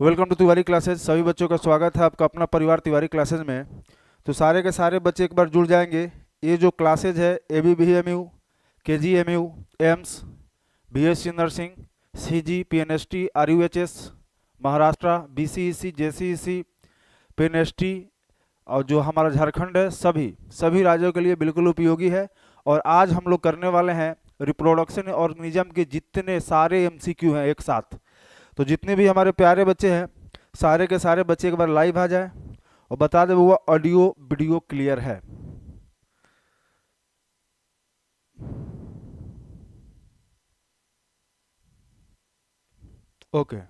Welcome to Tiwari classes सभी बच्चों का स्वागत है आपका अपना परिवार तिवारी क्लासेज में तो सारे के सारे बच्चे एक बार जुड़ जाएंगे ये जो क्लासेज है A B B M U K G M U AIIMS B S C nursing C G P N S T R U H S Maharashtra B C E C J C E C P N S T और जो हमारा झारखंड है सभी सभी राज्यों के लिए बिल्कुल उपयोगी है और आज हम लोग करने वाले हैं रिप्रोडक्शन ऑर्गेनिज्म के जितने सारे एम सी क्यू हैं एक साथ तो जितने भी हमारे प्यारे बच्चे हैं सारे के सारे बच्चे एक बार लाइव आ जाए और बता दे वो ऑडियो वीडियो क्लियर है ओके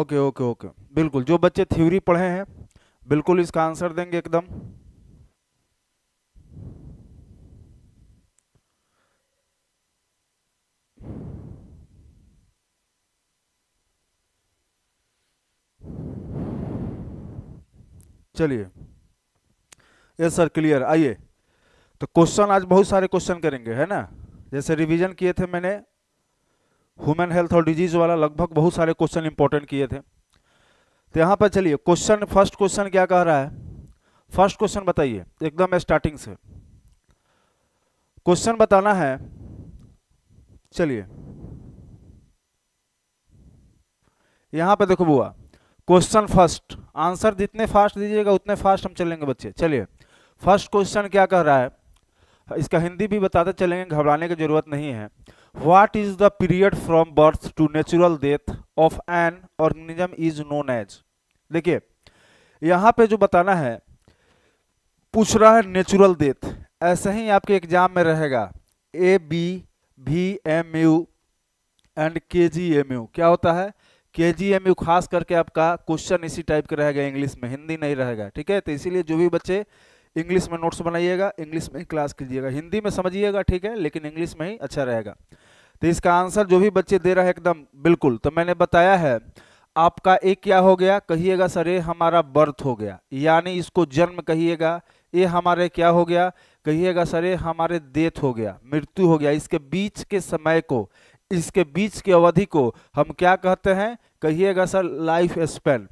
ओके ओके ओके बिल्कुल जो बच्चे थ्योरी पढ़े हैं बिल्कुल इसका आंसर देंगे एकदम चलिए ये सर क्लियर आइए तो क्वेश्चन आज बहुत सारे क्वेश्चन करेंगे है ना जैसे रिवीजन किए थे मैंने ह्यूमन हेल्थ और डिजीज वाला लगभग बहुत सारे क्वेश्चन इंपॉर्टेंट किए थे तो यहाँ पर चलिए क्वेश्चन फर्स्ट क्वेश्चन क्या कह रहा है फर्स्ट क्वेश्चन बताइए एकदम स्टार्टिंग से क्वेश्चन बताना है चलिए यहाँ पर देखो बुआ क्वेश्चन फर्स्ट आंसर जितने फास्ट दीजिएगा उतने फास्ट हम चलेंगे बच्चे चलिए फर्स्ट क्वेश्चन क्या कह रहा है इसका हिंदी भी बताते चलेंगे घबराने की जरूरत नहीं है what is the period from birth to natural death of an organism is known as देखिए यहाँ पे जो बताना है पूछ रहा है नेचुरल डेथ ऐसे ही आपके एग्जाम में रहेगा ए बी भी M U and K G M you क्या होता है के जी एम यू खास करके आपका क्वेश्चन इसी टाइप का रहेगा इंग्लिश में हिंदी नहीं रहेगा ठीक है तो इसीलिए जो भी बच्चे इंग्लिश में नोट्स बनाइएगा इंग्लिश में क्लास कीजिएगा हिंदी में समझिएगा ठीक है लेकिन इंग्लिश में ही अच्छा रहेगा तो इसका आंसर जो भी बच्चे दे रहा है एकदम बिल्कुल तो मैंने बताया है आपका एक क्या हो गया कहिएगा सर ये हमारा बर्थ हो गया यानी इसको जन्म कहिएगा ये हमारे क्या हो गया कहिएगा सर ये हमारे डेथ हो गया मृत्यु हो गया इसके बीच के समय को इसके बीच की अवधि को हम क्या कहते हैं कहिएगा सर लाइफ स्पेन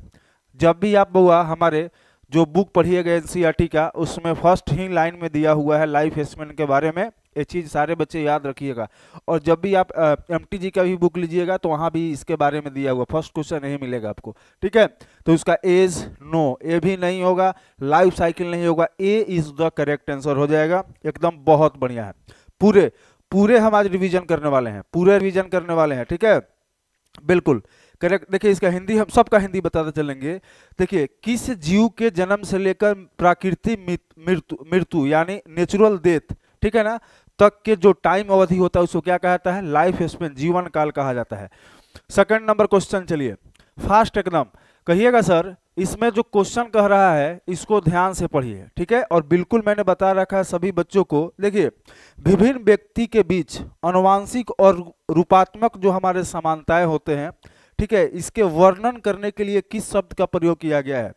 जब भी आप बुआ हमारे जो बुक पढ़िएगा एन e का उसमें फर्स्ट ही लाइन में दिया हुआ है लाइफ स्पेन के बारे में ये चीज़ सारे बच्चे याद रखिएगा और जब भी आप एम टी जी का भी बुक लीजिएगा तो वहाँ भी इसके बारे में दिया हुआ फर्स्ट क्वेश्चन नहीं मिलेगा आपको ठीक है तो उसका एज नो ए भी नहीं होगा लाइफ साइकिल नहीं होगा A is the correct answer हो जाएगा एकदम बहुत बढ़िया है पूरे पूरे हम आज रिविजन करने वाले हैं पूरे रिविजन करने वाले हैं ठीक है बिल्कुल करेक्ट देखिए इसका हिंदी हम सबका हिंदी बताते चलेंगे देखिए किस जीव के जन्म से लेकर प्राकृतिक मृत्यु मृत्यु यानी नेचुरल डेथ ठीक है ना तक के जो टाइम अवधि होता है उसको क्या कहा जाता है लाइफ स्पेन जीवन काल कहा जाता है सेकंड नंबर क्वेश्चन चलिए फास्ट एकदम कहिएगा सर इसमें जो क्वेश्चन कह रहा है इसको ध्यान से पढ़िए ठीक है और बिल्कुल मैंने बता रखा है सभी बच्चों को देखिए विभिन्न व्यक्ति के बीच अनुवांशिक और रूपात्मक जो हमारे समानताएं होते हैं ठीक है इसके वर्णन करने के लिए किस शब्द का प्रयोग किया गया है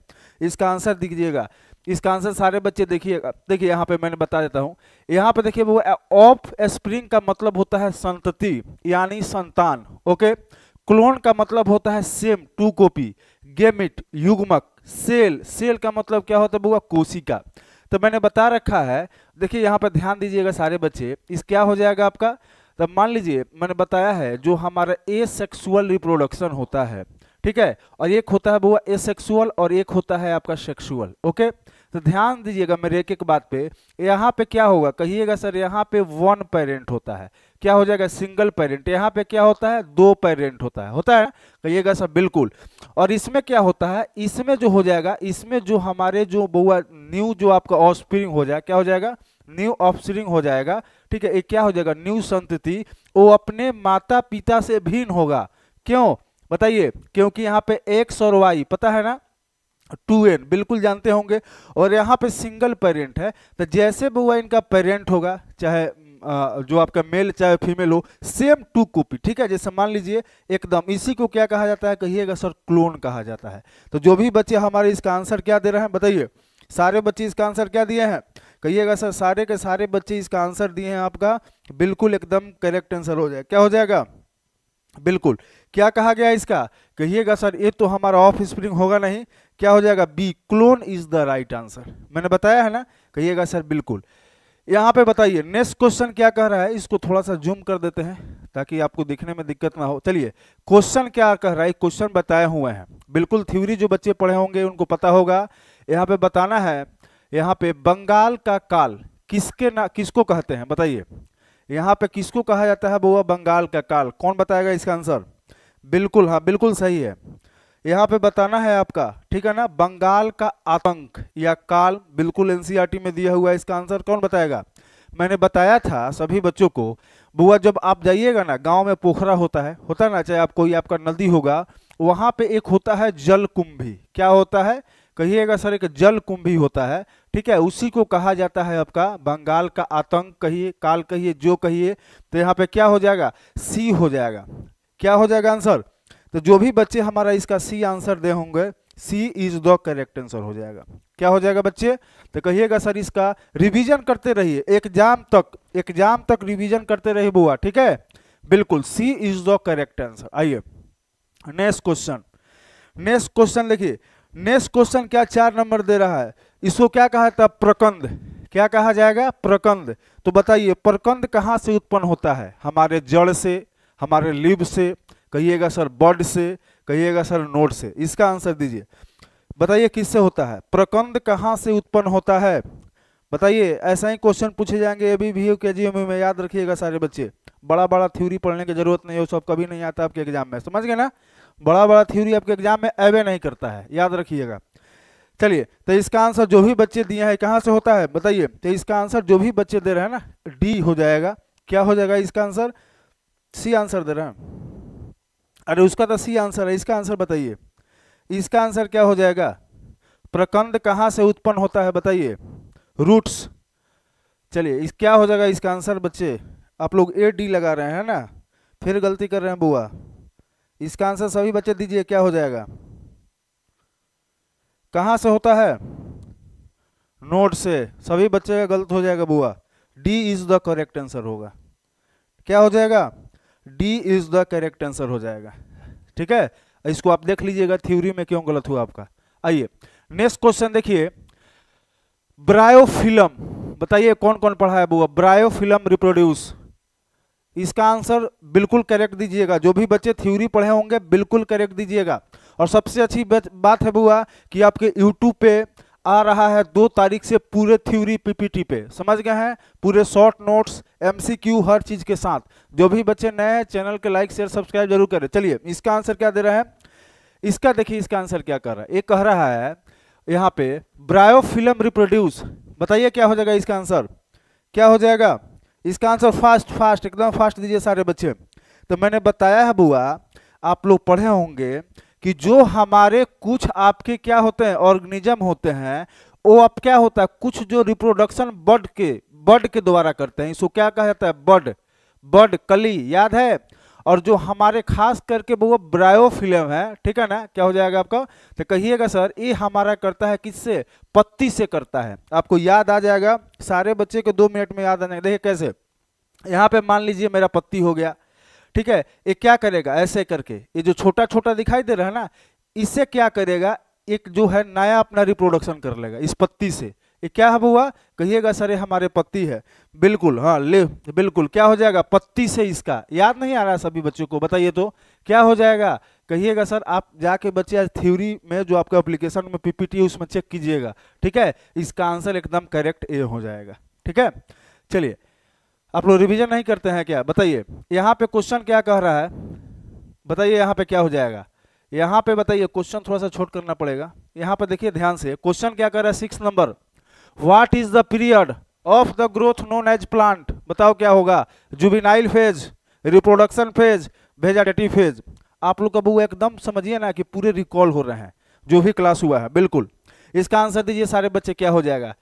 इसका आंसर दीजिएगा इसका आंसर सारे बच्चे देखिएगा देखिए यहाँ पे मैंने बता देता हूँ यहाँ पे देखिए वो ऑफ स्प्रिंग का मतलब होता है संतति यानी संतान ओके क्लोन का मतलब होता है सेम टू कॉपी गेमिट युग्मक सेल सेल का मतलब क्या होता है बुआ कोशिका तो मैंने बता रखा है देखिए यहाँ पर ध्यान दीजिएगा सारे बच्चे इस क्या हो जाएगा आपका तब तो मान लीजिए मैंने बताया है जो हमारा ए सेक्सुअल रिप्रोडक्शन होता है ठीक है और एक होता है बुआ ए सेक्सुअल और एक होता है आपका सेक्सुअल ओके तो ध्यान दीजिएगा मेरे एक एक बात पे यहाँ पे क्या होगा कहिएगा सर यहाँ पे वन पेरेंट होता है क्या हो जाएगा सिंगल पेरेंट यहाँ पे क्या होता है दो पेरेंट होता है होता है कहिएगा सर बिल्कुल और इसमें क्या होता है इसमें जो हो जाएगा इसमें जो हमारे जो बुआ न्यू जो आपका ऑफ हो जाए क्या हो जाएगा न्यू ऑफ हो जाएगा ठीक है ये क्या हो जाएगा न्यू संतति वो अपने माता पिता से भिन्न होगा क्यों बताइए क्योंकि यहाँ पे एक्स और वाई पता है ना टू एन बिल्कुल जानते होंगे और यहाँ पे सिंगल पेरेंट है तो जैसे बुआ इनका पेरेंट होगा चाहे जो आपका मेल चाहे फीमेल हो सेम टू कॉपी ठीक है जैसे मान लीजिए एकदम इसी को क्या कहा जाता है कहिएगा सर क्लोन कहा जाता है तो जो भी बच्चे हमारे इसका आंसर क्या दे रहे हैं बताइए सारे बच्चे इसका आंसर क्या दिए हैं कहिएगा सर सारे के सारे बच्चे इसका आंसर दिए हैं आपका बिल्कुल एकदम करेक्ट आंसर हो जाए क्या हो जाएगा बिल्कुल क्या कहा गया इसका कहिएगा सर ये तो हमारा ऑफ स्प्रिंग होगा नहीं क्या हो जाएगा B clone is the right answer मैंने बताया है ना कहिएगा सर बिल्कुल यहाँ पे बताइए नेक्स्ट क्वेश्चन क्या कह रहा है इसको थोड़ा सा जूम कर देते हैं ताकि आपको दिखने में दिक्कत ना हो चलिए क्वेश्चन क्या कह रहा है क्वेश्चन बताए हुए हैं बिल्कुल थ्योरी जो बच्चे पढ़े होंगे उनको पता होगा यहाँ पे बताना है यहाँ पे बंगाल का काल किसके ना किसको कहते हैं बताइए यहाँ पे किसको कहा जाता है बुआ बंगाल का काल कौन बताएगा इसका आंसर बिल्कुल हाँ बिल्कुल सही है यहाँ पे बताना है आपका ठीक है ना बंगाल का आतंक या काल बिल्कुल एनसीईआरटी e में दिया हुआ है इसका आंसर कौन बताएगा मैंने बताया था सभी बच्चों को बुआ जब आप जाइएगा ना गांव में पोखरा होता है होता ना चाहे आप कोई आपका नदी होगा वहां पे एक होता है जल कुंभी क्या होता है कहिएगा सर एक जल कुंभी होता है ठीक है उसी को कहा जाता है आपका बंगाल का आतंक कहिए काल कहिए जो कहिए तो यहाँ पे क्या हो जाएगा सी हो जाएगा क्या हो जाएगा आंसर तो जो भी बच्चे हमारा इसका सी आंसर दे होंगे C is the correct answer हो जाएगा क्या हो जाएगा बच्चे तो कहिएगा सर इसका रिविजन करते रहिए एग्जाम तक एग्जाम तक रिविजन करते रहिए बुआ ठीक है बिल्कुल C is the correct answer आइए नेक्स्ट क्वेश्चन नेक्स्ट क्वेश्चन देखिए नेक्स्ट क्वेश्चन क्या चार नंबर दे रहा है इसको क्या कहा था प्रकंद क्या कहा जाएगा प्रकंद तो बताइए प्रकंद कहाँ से उत्पन्न होता है हमारे जड़ से हमारे लिब से कहिएगा सर बर्ड से कहिएगा सर नोट से इसका आंसर दीजिए बताइए किससे होता है प्रकंद कहाँ से उत्पन्न होता है बताइए ऐसा ही क्वेश्चन पूछे जाएंगे अभी भी के जी में याद रखिएगा सारे बच्चे बड़ा बड़ा थ्योरी पढ़ने की जरूरत नहीं है वो सब कभी नहीं आता आपके एग्जाम में समझ गए ना बड़ा बड़ा थ्योरी आपके एग्जाम में अवे नहीं करता है याद रखिएगा चलिए तो इसका आंसर जो भी बच्चे दिए हैं कहाँ से होता है बताइए तो इसका आंसर जो भी बच्चे दे रहे हैं ना डी हो जाएगा क्या हो जाएगा इसका आंसर सी आंसर दे रहे हैं अरे उसका तो सी आंसर है इसका आंसर बताइए इसका आंसर क्या हो जाएगा प्रकंद कहाँ से उत्पन्न होता है बताइए रूट्स चलिए इस क्या हो जाएगा इसका आंसर बच्चे आप लोग ए डी लगा रहे हैं ना फिर गलती कर रहे हैं बुआ इसका आंसर सभी बच्चे दीजिए क्या हो जाएगा कहाँ से होता है नोट से सभी बच्चे का गलत हो जाएगा बुआ D is the correct answer होगा क्या हो जाएगा D is the correct answer हो जाएगा ठीक है इसको आप देख लीजिएगा थ्योरी में क्यों गलत हुआ आपका आइए नेक्स्ट क्वेश्चन देखिए ब्रायोफिलम बताइए कौन कौन पढ़ा है बुआ ब्रायोफिलम रिप्रोड्यूस इसका आंसर बिल्कुल करेक्ट दीजिएगा जो भी बच्चे थ्योरी पढ़े होंगे बिल्कुल करेक्ट दीजिएगा और सबसे अच्छी बात है बुआ कि आपके यूट्यूब पे आ रहा है दो तारीख से पूरे थ्योरी पीपीटी पे समझ गए हैं पूरे शॉर्ट नोट्स एमसीक्यू हर चीज़ के साथ जो भी बच्चे नए हैं चैनल के लाइक शेयर सब्सक्राइब जरूर करें चलिए इसका आंसर क्या दे रहा है इसका देखिए इसका आंसर क्या कर रहा है ये कह रहा है यहाँ पे ब्रायोफिल्म रिप्रोड्यूस बताइए क्या हो जाएगा इसका आंसर क्या हो जाएगा इसका आंसर फास्ट फास्ट एकदम फास्ट दीजिए सारे बच्चे तो मैंने बताया है बुआ आप लोग पढ़े होंगे कि जो हमारे कुछ आपके क्या होते हैं ऑर्गेनिज्म होते हैं वो अब क्या होता है कुछ जो रिप्रोडक्शन बर्ड के बर्ड के द्वारा करते हैं इसको क्या कहा जाता है बर्ड बर्ड कली याद है और जो हमारे खास करके वो ब्रायोफिलम है ठीक है ना क्या हो जाएगा आपका तो कहिएगा सर ये हमारा करता है किससे पत्ती से करता है आपको याद आ जाएगा सारे बच्चे को दो मिनट में याद आ जाएगा देखिए कैसे यहाँ पे मान लीजिए मेरा पत्ती हो गया ठीक है ये क्या करेगा ऐसे करके ये जो छोटा छोटा दिखाई दे रहा है ना इससे क्या करेगा एक जो है नया अपना रिप्रोडक्शन कर लेगा इस पत्ती से ये क्या हब हुआ कहिएगा सर ये हमारे पत्ती है बिल्कुल हाँ ले बिल्कुल क्या हो जाएगा पत्ती से इसका याद नहीं आ रहा सभी बच्चों को बताइए तो क्या हो जाएगा कहिएगा सर आप जाके बच्चे आज थ्योरी में जो आपका एप्लीकेशन में पीपीटी उसमें चेक कीजिएगा ठीक है इसका आंसर एकदम करेक्ट ए हो जाएगा ठीक है चलिए आप लोग रिविजन नहीं करते हैं क्या बताइए यहाँ पे क्वेश्चन क्या कह रहा है बताइए यहाँ पे क्या हो जाएगा यहाँ पे बताइए क्वेश्चन थोड़ा सा छोट करना पड़ेगा यहाँ पे देखिए ध्यान से क्वेश्चन क्या कह रहा है six number what is the period of the growth known as plant बताओ क्या होगा juvenile phase reproduction phase vegetative phase आप लोग का वो एकदम समझिए ना कि पूरे रिकॉल हो रहे हैं जो भी क्लास हुआ है बिल्कुल इसका आंसर दीजिए सारे बच्चे क्या हो जाएगा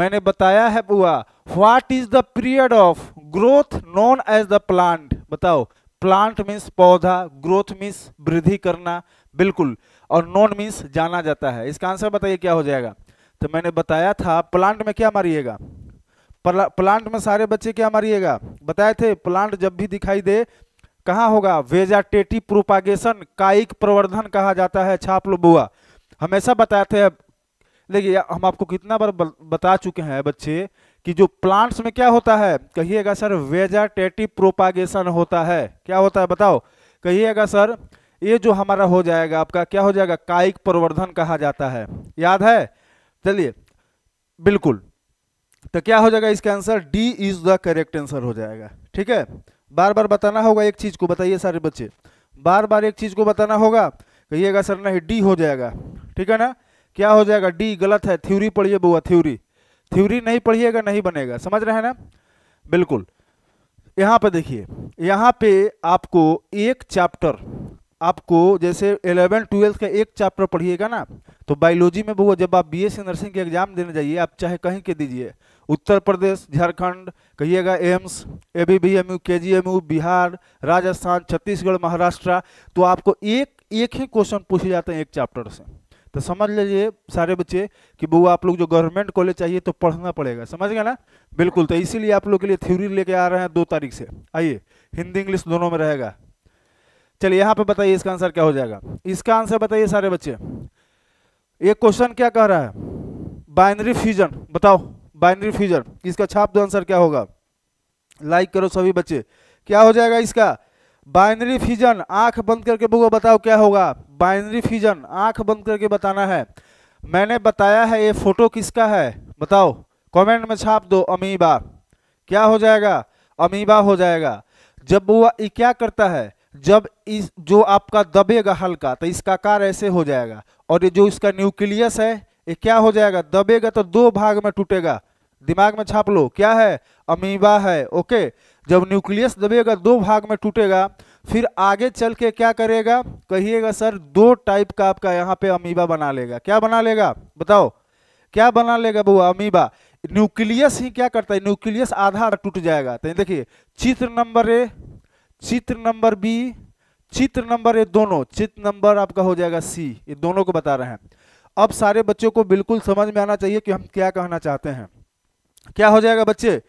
मैंने बताया है बुआ what is the period of growth known as the plant बताओ प्लांट मीन्स पौधा ग्रोथ मीन्स वृद्धि करना बिल्कुल और नॉन मीन्स जाना जाता है इसका आंसर बताइए क्या हो जाएगा तो मैंने बताया था प्लांट में क्या मारिएगा प्लांट में सारे बच्चे क्या मारिएगा बताए थे प्लांट जब भी दिखाई दे कहाँ होगा वेजाटेटिव प्रोपागेशन कायिक प्रवर्धन कहा जाता है छाप लो बुआ हमेशा बताए थे देखिए हम आपको कितना बार बता चुके हैं बच्चे कि जो प्लांट्स में क्या होता है कहिएगा सर वेजाटेटिव प्रोपागेशन होता है क्या होता है बताओ कहिएगा सर ये जो हमारा हो जाएगा आपका क्या हो जाएगा कायिक प्रवर्धन कहा जाता है याद है चलिए बिल्कुल तो क्या हो जाएगा इसका answer D is the correct answer हो जाएगा ठीक है बार बार बताना होगा एक चीज को बताइए सारे बच्चे बार बार एक चीज को बताना होगा कहिएगा सर नहीं डी हो जाएगा ठीक है ना क्या हो जाएगा डी गलत है थ्योरी पढ़िए बुआ थ्योरी थ्योरी नहीं पढ़िएगा नहीं बनेगा समझ रहे हैं ना बिल्कुल यहाँ पे देखिए यहाँ पे आपको एक चैप्टर आपको जैसे एलेवन ट्वेल्थ का एक चैप्टर पढ़िएगा ना तो बायोलॉजी में वो जब आप बीएससी नर्सिंग के एग्जाम देने जाइए आप चाहे कहीं के दीजिए उत्तर प्रदेश झारखंड कहिएगा AIIMS A B B M U K G M U Bihar Rajasthan Chhattisgarh Maharashtra तो आपको एक एक ही क्वेश्चन पूछे जाते हैं एक चैप्टर से तो समझ लीजिए सारे बच्चे कि वो आप लोग जो गवर्नमेंट कॉलेज चाहिए तो पढ़ना पड़ेगा समझ गए ना बिल्कुल तो इसीलिए आप लोग के लिए थ्योरी लेके आ रहे हैं दो तारीख से आइए हिंदी इंग्लिश दोनों में रहेगा चलिए यहाँ पे बताइए इसका आंसर क्या हो जाएगा इसका आंसर बताइए सारे बच्चे ये क्वेश्चन क्या कह रहा है बाइनरी फ्यूजन बताओ बाइनरी फ्यूजन इसका छाप दो आंसर क्या होगा लाइक करो सभी बच्चे क्या हो जाएगा इसका बाइनरी फ्यूजन आंख बंद करके बुको बताओ क्या होगा बाइनरी फ्यूजन आंख बंद करके बताना है मैंने बताया है ये फोटो किसका है बताओ कमेंट में छाप दो अमीबा क्या हो जाएगा अमीबा हो जाएगा जब वो क्या करता है जब इस जो आपका दबेगा हल्का तो इसका कार ऐसे हो जाएगा और ये जो इसका न्यूक्लियस है ये क्या हो जाएगा दबेगा तो दो भाग में टूटेगा दिमाग में छाप लो क्या है अमीबा है ओके जब न्यूक्लियस दबेगा दो भाग में टूटेगा फिर आगे चल के क्या करेगा कहिएगा सर दो टाइप का आपका यहाँ पे अमीबा बना लेगा क्या बना लेगा बताओ क्या बना लेगा वो अमीबा न्यूक्लियस ही क्या करता है न्यूक्लियस आधा टूट जाएगा तो देखिए चित्र नंबर ए चित्र नंबर बी चित्र नंबर ये दोनों चित्र नंबर आपका हो जाएगा सी ये दोनों को बता रहे हैं अब सारे बच्चों को बिल्कुल समझ में आना चाहिए कि हम क्या कहना चाहते हैं क्या हो जाएगा बच्चे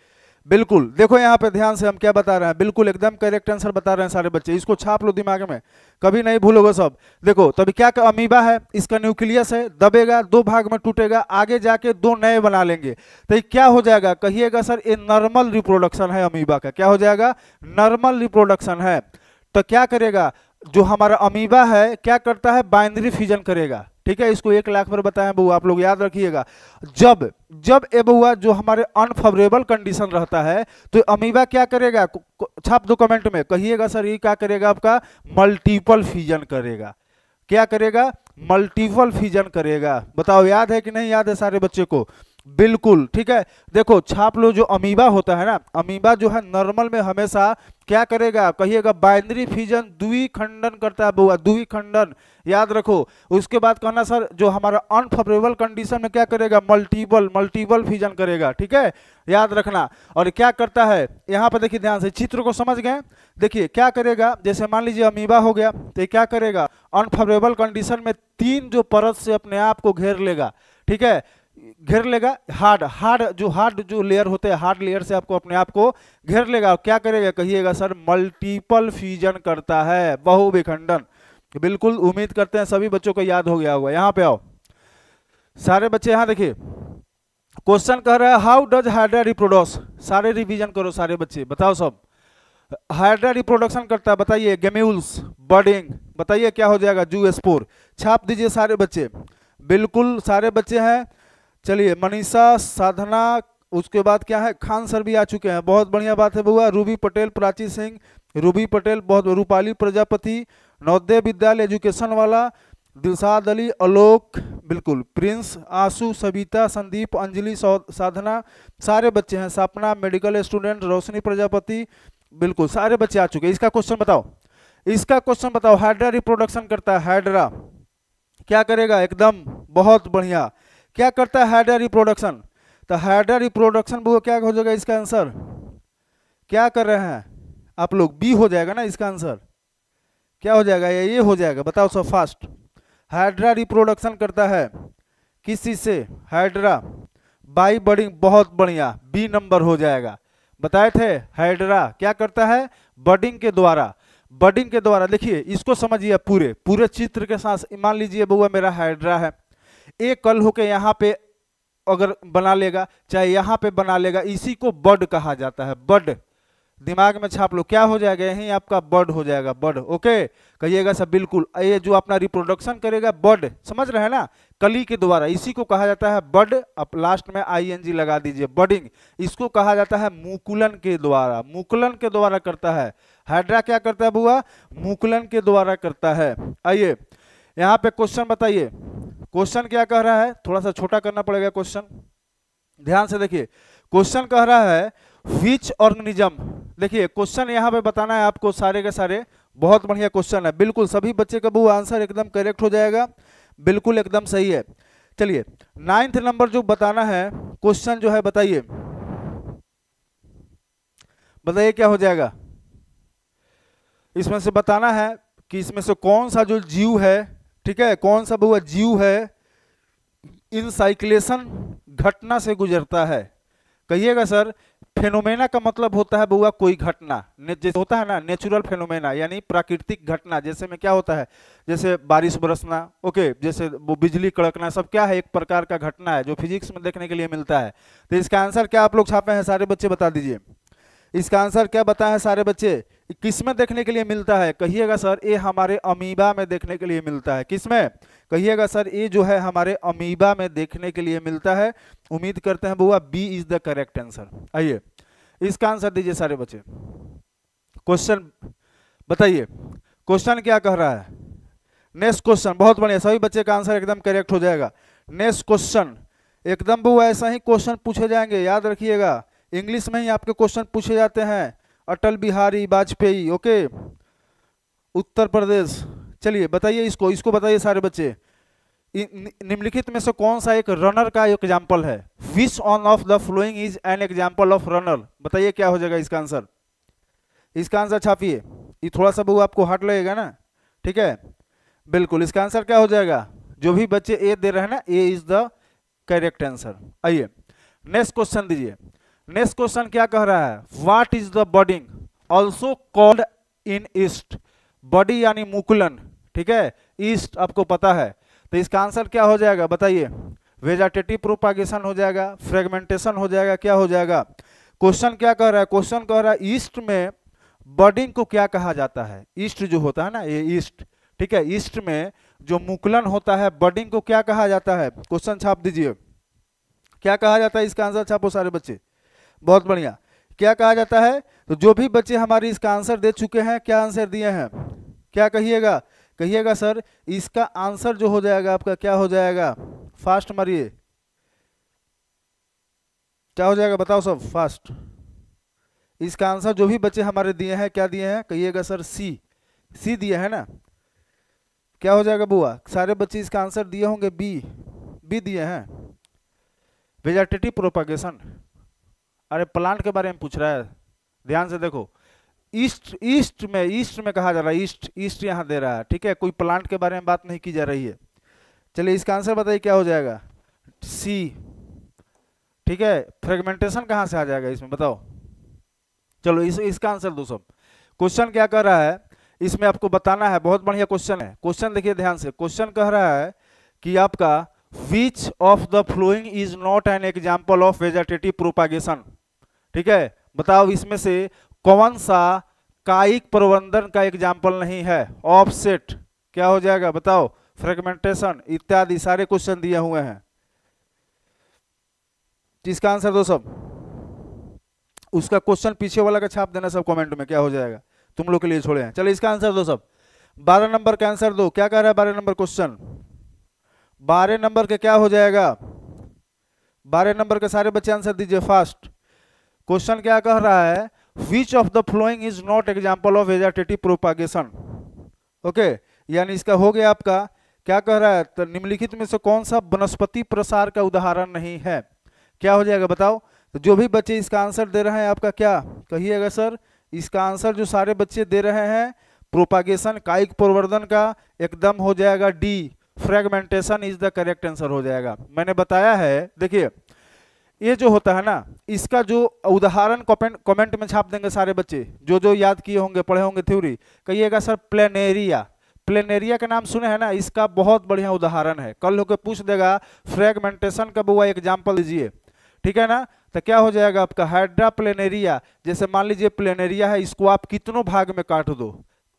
बिल्कुल देखो यहाँ पे ध्यान से हम क्या बता रहे हैं बिल्कुल एकदम करेक्ट आंसर बता रहे हैं सारे बच्चे इसको छाप लो दिमाग में कभी नहीं भूलोगे सब देखो तभी क्या अमीबा है इसका न्यूक्लियस है दबेगा दो भाग में टूटेगा आगे जाके दो नए बना लेंगे तो क्या हो जाएगा कहिएगा सर ये नॉर्मल रिप्रोडक्शन है अमीबा का क्या हो जाएगा नॉर्मल रिप्रोडक्शन है तो क्या करेगा जो हमारा अमीबा है क्या करता है बाइनरी फ्यूजन करेगा ठीक है इसको एक लाख पर बताएं बहुआ आप लोग याद रखिएगा जब जब ए बहुआ जो हमारे अनफेवरेबल कंडीशन रहता है तो अमीबा क्या करेगा छाप दो कमेंट में कहिएगा सर ये क्या करेगा आपका मल्टीपल फीजन करेगा क्या करेगा मल्टीपल फीजन करेगा बताओ याद है कि नहीं याद है सारे बच्चे को बिल्कुल ठीक है देखो छाप लो जो अमीबा होता है ना अमीबा जो है नॉर्मल में हमेशा क्या करेगा कहिएगा बाइनरी फिजन खंडन करता है बुआ खंडन याद रखो उसके बाद कहना सर जो हमारा अनफेवरेबल कंडीशन में क्या करेगा मल्टीपल मल्टीपल फिजन करेगा ठीक है याद रखना और क्या करता है यहाँ पर देखिए ध्यान से चित्र को समझ गए देखिए क्या करेगा जैसे मान लीजिए अमीबा हो गया तो क्या करेगा अनफेवरेबल कंडीशन में तीन जो परत से अपने आप को घेर लेगा ठीक है घेर लेगा हार्ड हार्ड जो हार्ड जो लेयर होते हैं हार्ड लेयर से आपको अपने आप को घेर लेगा और क्या करेगा कहिएगा सर मल्टीपल फ्यूजन करता है बहुविखंडन बिल्कुल उम्मीद करते हैं सभी बच्चों को याद हो गया होगा यहाँ पे आओ सारे बच्चे यहाँ देखिए क्वेश्चन कह रहा है हाउ डज हाइड्रा रिप्रोड्यूस सारे रिवीजन करो सारे बच्चे बताओ सब हाइड्रा रिप्रोडक्शन करता है बताइए गेम्यूल्स बर्डिंग बताइए क्या हो जाएगा जू स्पोर छाप दीजिए सारे बच्चे बिल्कुल सारे बच्चे हैं चलिए मनीषा साधना उसके बाद क्या है खान सर भी आ चुके हैं बहुत बढ़िया बात है बुआ रूबी पटेल प्राची सिंह रूबी पटेल बहुत रूपाली प्रजापति नवोदय विद्यालय एजुकेशन वाला दिलशाद अली आलोक बिल्कुल प्रिंस आंसू सविता संदीप अंजलि साधना सारे बच्चे हैं सपना मेडिकल स्टूडेंट रोशनी प्रजापति बिल्कुल सारे बच्चे आ चुके हैं इसका क्वेश्चन बताओ इसका क्वेश्चन बताओ हाइड्रा रिप्रोडक्शन करता है हाइड्रा क्या करेगा एकदम बहुत बढ़िया क्या करता है हाइड्रा रिप्रोडक्शन तो हाइड्रा रिप्रोडक्शन वो क्या हो जाएगा इसका आंसर क्या कर रहे हैं आप लोग बी हो जाएगा ना इसका आंसर क्या हो जाएगा या ये हो जाएगा बताओ सो फास्ट हाइड्रा रिप्रोडक्शन करता है किसी से हाइड्रा बाई बडिंग बहुत बढ़िया बी नंबर हो जाएगा बताए थे हाइड्रा क्या करता है बडिंग के द्वारा बडिंग के द्वारा देखिए इसको समझिए पूरे पूरे चित्र के साथ मान लीजिए बउआ मेरा हाइड्रा है एक कल होके यहाँ पे अगर बना लेगा चाहे यहाँ पे बना लेगा इसी को बड कहा जाता है बड दिमाग में छाप लो क्या हो जाएगा यही आपका बर्ड हो जाएगा बर्ड ओके कहिएगा सब बिल्कुल ये जो अपना रिप्रोडक्शन करेगा बर्ड समझ रहे हैं ना कली के द्वारा इसी को कहा जाता है बर्ड अब लास्ट में आईएनजी लगा दीजिए बर्डिंग इसको कहा जाता है मुकुलन के द्वारा मुकुलन के द्वारा करता है हाइड्रा क्या करता है बुआ मुकुलन के द्वारा करता है आइए यहाँ पे क्वेश्चन बताइए क्वेश्चन क्या कह रहा है थोड़ा सा छोटा करना पड़ेगा क्वेश्चन ध्यान से देखिए क्वेश्चन कह रहा है विच ऑर्गेनिज्म देखिए क्वेश्चन यहाँ पे बताना है आपको सारे के सारे बहुत बढ़िया क्वेश्चन है बिल्कुल सभी बच्चे का वो आंसर एकदम करेक्ट हो जाएगा बिल्कुल एकदम सही है चलिए नाइन्थ नंबर जो बताना है क्वेश्चन जो है बताइए बताइए क्या हो जाएगा इसमें से बताना है कि इसमें से कौन सा जो जीव है ठीक है कौन सा बुआ जीव है इनसाइक्लेशन घटना से गुजरता है कहिएगा सर फेनोमेना का मतलब होता है बुआ कोई घटना जैसे होता है ना नेचुरल फेनोमेना यानी प्राकृतिक घटना जैसे में क्या होता है जैसे बारिश बरसना ओके जैसे वो बिजली कड़कना सब क्या है एक प्रकार का घटना है जो फिजिक्स में देखने के लिए मिलता है तो इसका आंसर क्या आप लोग छापे हैं सारे बच्चे बता दीजिए इसका आंसर क्या हैं सारे बच्चे किस में देखने के लिए मिलता है कहिएगा सर ये हमारे अमीबा में देखने के लिए मिलता है किस में कहिएगा सर ये जो है हमारे अमीबा में देखने के लिए मिलता है उम्मीद करते हैं बुआ B is the correct answer आइए इसका आंसर दीजिए सारे बच्चे क्वेश्चन बताइए क्वेश्चन क्या कह रहा है नेक्स्ट क्वेश्चन बहुत बढ़िया सभी बच्चे का आंसर एकदम करेक्ट हो जाएगा नेक्स्ट क्वेश्चन एकदम बुआ ऐसा ही क्वेश्चन पूछे जाएंगे याद रखिएगा इंग्लिश में ही आपके क्वेश्चन पूछे जाते हैं अटल बिहारी वाजपेयी ओके उत्तर प्रदेश चलिए बताइए इसको इसको बताइए सारे बच्चे निम्नलिखित में से कौन सा एक रनर का एग्जाम्पल है which one of the following is an example of runner बताइए क्या हो जाएगा इसका आंसर इसका आंसर छापिए ये थोड़ा सा बहुत आपको हार्ट लगेगा ना ठीक है बिल्कुल इसका आंसर क्या हो जाएगा जो भी बच्चे ए दे रहे हैं ना A is the correct answer आइए नेक्स्ट क्वेश्चन दीजिए नेक्स्ट क्वेश्चन क्या कह रहा है what is the budding also called in yeast buddy यानी मुकुलन ठीक है ईस्ट आपको पता है तो इसका आंसर क्या हो जाएगा बताइए वेजाटेटिव प्रोपागेशन हो जाएगा फ्रेगमेंटेशन हो जाएगा क्या हो जाएगा क्वेश्चन क्या कह रहा है क्वेश्चन कह रहा है ईस्ट में बडिंग को क्या कहा जाता है ईस्ट जो होता है ना ये ईस्ट ठीक है ईस्ट में जो मुकुलन होता है बडिंग को क्या कहा जाता है क्वेश्चन छाप दीजिए क्या कहा जाता है इसका आंसर छापो सारे बच्चे बहुत बढ़िया क्या कहा जाता है तो जो भी बच्चे हमारे इसका आंसर दे चुके हैं क्या आंसर दिए हैं क्या कहिएगा कहिएगा सर इसका आंसर जो हो जाएगा आपका क्या हो जाएगा फास्ट मारिए क्या हो जाएगा बताओ सब फास्ट इसका आंसर जो भी बच्चे हमारे दिए हैं क्या दिए हैं कहिएगा सर सी सी दिए है ना क्या हो जाएगा बुआ सारे बच्चे इसका आंसर दिए होंगे बी बी दिए हैं वेजाटेटिव प्रोपागेशन अरे प्लांट के बारे में पूछ रहा है ध्यान से देखो ईस्ट ईस्ट में ईस्ट में कहा जा रहा है ईस्ट ईस्ट यहाँ दे रहा है ठीक है कोई प्लांट के बारे में बात नहीं की जा रही है चलिए इसका आंसर बताइए क्या हो जाएगा सी ठीक है फ्रेगमेंटेशन कहाँ से आ जाएगा इसमें बताओ चलो इस इसका आंसर दो सब क्वेश्चन क्या कह रहा है इसमें आपको बताना है बहुत बढ़िया क्वेश्चन है क्वेश्चन देखिए ध्यान से क्वेश्चन कह रहा है कि आपका which of the following is not an example of vegetative propagation ठीक है बताओ इसमें से कौन सा कायिक प्रबंधन का एग्जाम्पल नहीं है ऑफसेट क्या हो जाएगा बताओ फ्रेगमेंटेशन इत्यादि सारे क्वेश्चन दिए हुए हैं जिसका आंसर दो सब उसका क्वेश्चन पीछे वाला का छाप देना सब कमेंट में क्या हो जाएगा तुम लोग के लिए छोड़े हैं चलो इसका आंसर दो सब बारह नंबर का आंसर दो क्या कह रहा है बारह नंबर क्वेश्चन बारह नंबर के क्या हो जाएगा बारह नंबर के सारे बच्चे आंसर दीजिए फास्ट क्वेश्चन क्या कह रहा है which of the following is not example of vegetative propagation okay यानी इसका हो गया आपका क्या कह रहा है तो निम्नलिखित में से कौन सा वनस्पति प्रसार का उदाहरण नहीं है क्या हो जाएगा बताओ तो जो भी बच्चे इसका आंसर दे रहे हैं आपका क्या कहिएगा सर इसका आंसर जो सारे बच्चे दे रहे हैं प्रोपागेशन कायिक प्रवर्धन का एकदम हो जाएगा D fragmentation is the correct answer हो जाएगा मैंने बताया है देखिए ये जो होता है ना इसका जो उदाहरण कमेंट में छाप देंगे सारे बच्चे जो जो याद किए होंगे पढ़े होंगे थ्योरी कहिएगा सर प्लेनेरिया प्लेनेरिया का नाम सुने हैं ना इसका बहुत बढ़िया उदाहरण है कल होकर पूछ देगा फ्रेगमेंटेशन का बुआ एग्जाम्पल दीजिए ठीक है ना तो क्या हो जाएगा आपका हाइड्रा प्लेनेरिया जैसे मान लीजिए प्लेनेरिया है इसको आप कितनों भाग में काट दो